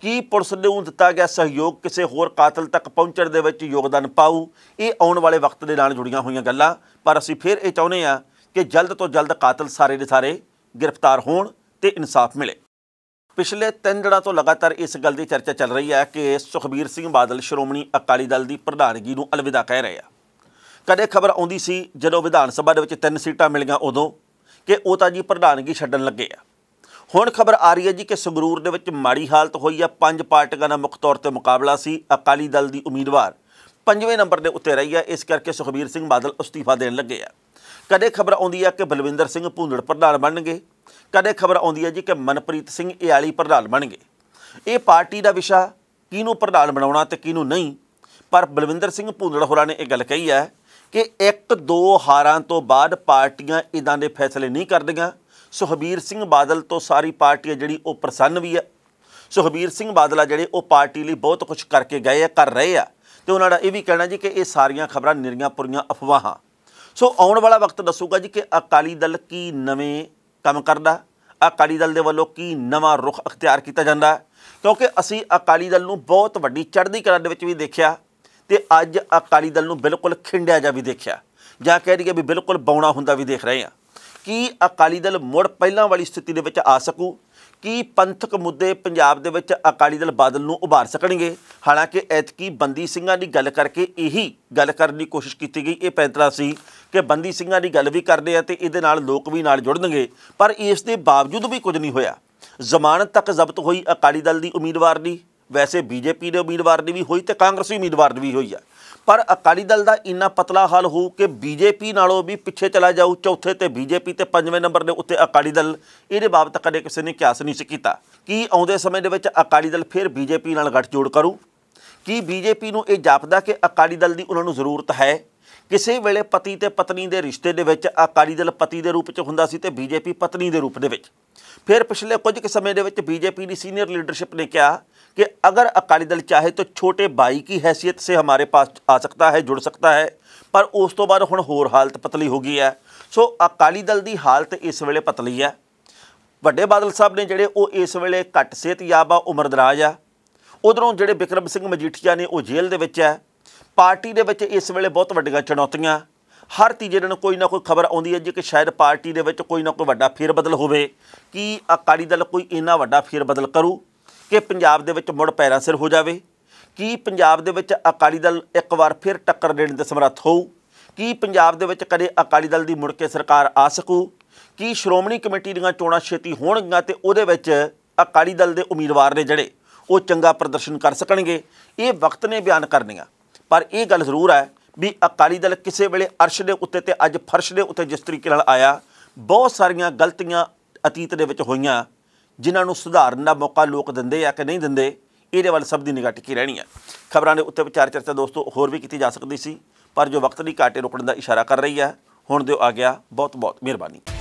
ਕੀ ਪੁਲਿਸ ਨੂੰ ਦਿੱਤਾ ਗਿਆ ਸਹਿਯੋਗ ਕਿਸੇ ਹੋਰ ਕਾਤਲ ਤੱਕ ਪਹੁੰਚਣ ਦੇ ਵਿੱਚ ਯੋਗਦਾਨ ਪਾਊ ਇਹ ਆਉਣ ਵਾਲੇ ਵਕਤ ਦੇ ਨਾਲ ਜੁੜੀਆਂ ਹੋਈਆਂ ਗੱਲਾਂ ਪਰ ਅਸੀਂ ਫਿਰ ਇਹ ਚਾਹੁੰਦੇ ਆ ਕਿ ਜਲਦ ਤੋਂ ਜਲਦ ਕਾਤਲ ਸਾਰੇ ਦੇ ਸਾਰੇ ਗ੍ਰਿਫਤਾਰ ਹੋਣ ਤੇ ਇਨਸਾਫ ਮਿਲੇ ਪਿਛਲੇ ਤਿੰਨ ਦਿਨਾਂ ਤੋਂ ਲਗਾਤਾਰ ਇਸ ਗੱਲ ਦੀ ਚਰਚਾ ਚੱਲ ਰਹੀ ਹੈ ਕਿ ਸੁਖਬੀਰ ਸਿੰਘ ਬਾਦਲ ਸ਼੍ਰੋਮਣੀ ਅਕਾਲੀ ਦਲ ਦੀ ਪ੍ਰਧਾਨਗੀ ਨੂੰ ਅਲਵਿਦਾ ਕਹਿ ਰਹੇ ਆ ਕਦੇ ਖਬਰ ਆਉਂਦੀ ਸੀ ਜਦੋਂ ਵਿਧਾਨ ਸਭਾ ਦੇ ਵਿੱਚ ਤਿੰਨ ਸੀਟਾਂ ਮਿਲੀਆਂ ਉਦੋਂ ਕਿ ਉਹ ਤਾਂ ਜੀ ਪ੍ਰਧਾਨਗੀ ਛੱਡਣ ਲੱਗੇ ਆ ਹੁਣ ਖਬਰ ਆ ਰਹੀ ਹੈ ਜੀ ਕਿ ਸੰਗਰੂਰ ਦੇ ਵਿੱਚ ਮਾੜੀ ਹਾਲਤ ਹੋਈ ਆ ਪੰਜ ਪਾਰਟੀਆਂ ਦਾ ਮੁੱਖ ਤੌਰ ਤੇ ਮੁਕਾਬਲਾ ਸੀ ਅਕਾਲੀ ਦਲ ਦੀ ਉਮੀਦਵਾਰ ਪੰਜਵੇਂ ਨੰਬਰ ਦੇ ਉੱਤੇ ਰਹੀ ਆ ਇਸ ਕਰਕੇ ਸੁਖਬੀਰ ਸਿੰਘ ਬਾਦਲ ਅਸਤੀਫਾ ਦੇਣ ਲੱਗੇ ਆ ਕਦੇ ਖਬਰ ਆਉਂਦੀ ਆ ਕਿ ਬਲਵਿੰਦਰ ਸਿੰਘ ਭੁੰਦੜ ਪ੍ਰਧਾਨ ਬਣਨਗੇ ਕਦੇ ਖਬਰ ਆਉਂਦੀ ਆ ਜੀ ਕਿ ਮਨਪ੍ਰੀਤ ਸਿੰਘ ਏਆਲੀ ਪ੍ਰਧਾਨ ਬਣਨਗੇ ਇਹ ਪਾਰਟੀ ਦਾ ਵਿਸ਼ਾ ਕਿਹਨੂੰ ਪ੍ਰਧਾਨ ਬਣਾਉਣਾ ਤੇ ਕਿਹਨੂੰ ਨਹੀਂ ਪਰ ਬਲਵਿੰਦਰ ਸਿੰਘ ਭੁੰਦੜ ਹੋਰਾਂ ਨੇ ਇਹ ਗੱਲ ਕਹੀ ਆ ਕਿ ਇੱਕ ਦੋ ਹਾਰਾਂ ਤੋਂ ਬਾਅਦ ਪਾਰਟੀਆਂ ਇਦਾਂ ਦੇ ਫੈਸਲੇ ਨਹੀਂ ਕਰਦੀਆਂ ਸੁਖਬੀਰ ਸਿੰਘ ਬਾਦਲ ਤੋਂ ਸਾਰੀ ਪਾਰਟੀ ਜਿਹੜੀ ਉਹ ਪ੍ਰਸੰਨ ਵੀ ਹੈ ਸੁਖਬੀਰ ਸਿੰਘ ਬਾਦਲ ਆ ਜਿਹੜੇ ਉਹ ਪਾਰਟੀ ਲਈ ਬਹੁਤ ਕੁਝ ਕਰਕੇ ਗਏ ਆ ਕਰ ਰਹੇ ਆ ਤੇ ਉਹਨਾਂ ਦਾ ਇਹ ਵੀ ਕਹਿਣਾ ਜੀ ਕਿ ਇਹ ਸਾਰੀਆਂ ਖਬਰਾਂ ਨਿਰੀਆਂ ਪੁਰੀਆਂ ਅਫਵਾਹਾਂ ਸੋ ਆਉਣ ਵਾਲਾ ਵਕਤ ਦੱਸੂਗਾ ਜੀ ਕਿ ਅਕਾਲੀ ਦਲ ਕੀ ਨਵੇਂ ਕੰਮ ਕਰਦਾ ਅਕਾਲੀ ਦਲ ਦੇ ਵੱਲੋਂ ਕੀ ਨਵਾਂ ਰੁਖ ਅਖਤਿਆਰ ਕੀਤਾ ਜਾਂਦਾ ਕਿਉਂਕਿ ਅਸੀਂ ਅਕਾਲੀ ਦਲ ਨੂੰ ਬਹੁਤ ਵੱਡੀ ਚੜ੍ਹਦੀ ਕਲਾ ਦੇ ਵਿੱਚ ਵੀ ਦੇਖਿਆ ਤੇ ਅੱਜ ਅਕਾਲੀ ਦਲ ਨੂੰ ਬਿਲਕੁਲ ਖਿੰਡਿਆ ਜਾ ਵੀ ਦੇਖਿਆ ਜਾਂ ਕਹਿ ਰਹੀ ਵੀ ਬਿਲਕੁਲ ਬੌਣਾ ਹੁੰਦਾ ਵੀ ਦੇਖ ਰਹੇ ਆ ਕੀ ਅਕਾਲੀ ਦਲ ਮੁੜ ਪਹਿਲਾਂ ਵਾਲੀ ਸਥਿਤੀ ਦੇ ਵਿੱਚ ਆ ਸਕੂ ਕੀ ਪੰਥਕ ਮੁੱਦੇ ਪੰਜਾਬ ਦੇ ਵਿੱਚ ਅਕਾਲੀ ਦਲ ਬਾਦਲ ਨੂੰ ਉਭਾਰ ਸਕਣਗੇ ਹਾਲਾਂਕਿ ਐਤਕੀ ਬੰਦੀ ਸਿੰਘਾਂ ਦੀ ਗੱਲ ਕਰਕੇ ਇਹੀ ਗੱਲ ਕਰਨ ਦੀ ਕੋਸ਼ਿਸ਼ ਕੀਤੀ ਗਈ ਇਹ ਪੈਂਤਰਾ ਸੀ ਕਿ ਬੰਦੀ ਸਿੰਘਾਂ ਦੀ ਗੱਲ ਵੀ ਕਰਦੇ ਆ ਤੇ ਇਹਦੇ ਨਾਲ ਲੋਕ ਵੀ ਨਾਲ ਜੁੜਨਗੇ ਪਰ ਇਸ ਦੇ ਬਾਵਜੂਦ ਵੀ ਕੁਝ ਨਹੀਂ ਹੋਇਆ ਜ਼ਮਾਨਤ ਤੱਕ ਜ਼ਬਤ ਹੋਈ ਅਕਾਲੀ ਦਲ ਦੀ ਉਮੀਦਵਾਰ ਦੀ ਵੈਸੇ ਬੀਜੇਪੀ ਦੇ ਉਮੀਦਵਾਰ ਦੀ ਵੀ ਹੋਈ ਤੇ ਕਾਂਗਰਸੀ ਉਮੀਦਵਾਰ ਦੀ ਵੀ ਹੋਈ ਆ ਪਰ ਅਕਾਲੀ ਦਲ ਦਾ ਇੰਨਾ ਪਤਲਾ ਹਾਲ ਹੋਊ ਕਿ ਬੀਜੇਪੀ ਨਾਲੋਂ ਵੀ ਪਿੱਛੇ ਚਲਾ ਜਾਊ ਚੌਥੇ ਤੇ ਬੀਜੇਪੀ ਤੇ ਪੰਜਵੇਂ ਨੰਬਰ ਦੇ ਉੱਤੇ ਅਕਾਲੀ ਦਲ ਇਹਦੇ ਬਾਬਤ ਕਦੇ ਕਿਸੇ ਨੇ ਕਿਆਸ ਨਹੀਂ ਸੀ ਕੀਤਾ ਕਿ ਆਉਂਦੇ ਸਮੇਂ ਦੇ ਵਿੱਚ ਅਕਾਲੀ ਦਲ ਫਿਰ ਬੀਜੇਪੀ ਨਾਲ ਗੱਠ ਜੋੜ ਕਰੂ ਕਿ ਬੀਜੇਪੀ ਨੂੰ ਇਹ ਜਾਪਦਾ ਕਿ ਅਕਾਲੀ ਦਲ ਦੀ ਉਹਨਾਂ ਨੂੰ ਜ਼ਰੂਰਤ ਹੈ ਕਿਸੇ ਵੇਲੇ ਪਤੀ ਤੇ ਪਤਨੀ ਦੇ ਰਿਸ਼ਤੇ ਦੇ ਵਿੱਚ ਅਕਾਲੀ ਦਲ ਪਤੀ ਦੇ ਰੂਪ 'ਚ ਹੁੰਦਾ ਸੀ ਤੇ ਬੀਜੇਪੀ ਪਤਨੀ ਦੇ ਰੂਪ ਦੇ ਵਿੱਚ ਫਿਰ ਪਿਛਲੇ ਕੁਝ ਸਮੇਂ ਦੇ ਵਿੱਚ ਬੀਜੇਪੀ ਦੀ ਸੀਨੀਅਰ ਲੀਡਰਸ਼ਿਪ ਨੇ ਕਿਹਾ कि अगर अकाली दल चाहे तो छोटे भाई की हैसियत से हमारे पास आ सकता है जुड़ ਸਕਦਾ ਹੈ ਪਰ ਉਸ ਤੋਂ ਬਾਅਦ ਹੁਣ ਹੋਰ ਹਾਲਤ ਪਤਲੀ ਹੋ ਗਈ ਹੈ ਸੋ ਅਕਾਲੀ ਦਲ ਦੀ ਹਾਲਤ ਇਸ ਵੇਲੇ ਪਤਲੀ ਹੈ ਵੱਡੇ ਬਾਦਲ ਸਾਹਿਬ ਨੇ ਜਿਹੜੇ ਉਹ ਇਸ ਵੇਲੇ ਘੱਟ ਯਾਬਾ ਆ ਉਮਰਦਰਾਜ ਆ ਉਧਰੋਂ ਜਿਹੜੇ ਬਿਕਰਮ ਸਿੰਘ ਮਜੀਠੀਆ ਨੇ ਉਹ ਜੇਲ੍ਹ ਦੇ ਵਿੱਚ ਹੈ ਪਾਰਟੀ ਦੇ ਵਿੱਚ ਇਸ ਵੇਲੇ ਬਹੁਤ ਵੱਡੀਆਂ ਚੁਣੌਤੀਆਂ ਹਰ ਤੀਜੇ ਦਿਨ ਕੋਈ ਨਾ ਕੋਈ ਖਬਰ ਆਉਂਦੀ ਹੈ ਜੀ ਕਿ ਸ਼ਾਇਦ ਪਾਰਟੀ ਦੇ ਵਿੱਚ ਕੋਈ ਨਾ ਕੋਈ ਵੱਡਾ ਫੇਰ ਬਦਲ ਹੋਵੇ ਕੀ ਅਕਾਲੀ ਦਲ ਕੋਈ ਇੰਨਾ ਵੱਡਾ ਫੇਰ ਬਦਲ ਕਰੂ ਕਿ ਪੰਜਾਬ ਦੇ ਵਿੱਚ ਮੁੜ ਪੈਰਾ ਸਿਰ ਹੋ ਜਾਵੇ ਕੀ ਪੰਜਾਬ ਦੇ ਵਿੱਚ ਅਕਾਲੀ ਦਲ ਇੱਕ ਵਾਰ ਫਿਰ ਟੱਕਰ ਦੇਣ ਦੇ ਸਮਰੱਥ ਹੋਊ ਕੀ ਪੰਜਾਬ ਦੇ ਵਿੱਚ ਕਦੇ ਅਕਾਲੀ ਦਲ ਦੀ ਮੁੜ ਕੇ ਸਰਕਾਰ ਆ ਸਕੂ ਕੀ ਸ਼੍ਰੋਮਣੀ ਕਮੇਟੀ ਦੀਆਂ ਚੋਣਾਂ ਛੇਤੀ ਹੋਣਗੀਆਂ ਤੇ ਉਹਦੇ ਵਿੱਚ ਅਕਾਲੀ ਦਲ ਦੇ ਉਮੀਦਵਾਰ ਨੇ ਜਿਹੜੇ ਉਹ ਚੰਗਾ ਪ੍ਰਦਰਸ਼ਨ ਕਰ ਸਕਣਗੇ ਇਹ ਵਕਤ ਨੇ ਬਿਆਨ ਕਰਨੀਆਂ ਪਰ ਇਹ ਗੱਲ ਜ਼ਰੂਰ ਹੈ ਵੀ ਅਕਾਲੀ ਦਲ ਕਿਸੇ ਵੇਲੇ ਅਰਸ਼ ਦੇ ਉੱਤੇ ਤੇ ਅੱਜ ਫਰਸ਼ ਦੇ ਉੱਤੇ ਜਿਸ ਤਰੀਕੇ ਨਾਲ ਆਇਆ ਬਹੁਤ ਸਾਰੀਆਂ ਗਲਤੀਆਂ ਅਤੀਤ ਦੇ ਵਿੱਚ ਹੋਈਆਂ ਜਿਨ੍ਹਾਂ ਨੂੰ ਸੁਧਾਰਨ ਦਾ ਮੌਕਾ ਲੋਕ ਦਿੰਦੇ ਆ ਕਿ ਨਹੀਂ ਦਿੰਦੇ ਇਹਦੇ ਵੱਲ ਸਭ ਦੀ ਨਿਗਾਹ ਟਿੱਕੀ ਰਹਿਣੀ ਹੈ ਖਬਰਾਂ ਦੇ ਉੱਤੇ ਵਿਚਾਰ ਚਰਚਾ ਦੋਸਤੋ ਹੋਰ ਵੀ ਕੀਤੀ ਜਾ ਸਕਦੀ ਸੀ ਪਰ ਜੋ ਵਕਤ ਦੀ ਘਾਟੇ ਰੁਕਣ ਦਾ ਇਸ਼ਾਰਾ ਕਰ ਰਹੀ ਹੈ ਹੁਣ ਦਿਓ ਆ ਗਿਆ ਬਹੁਤ ਬਹੁਤ ਮਿਹਰਬਾਨੀ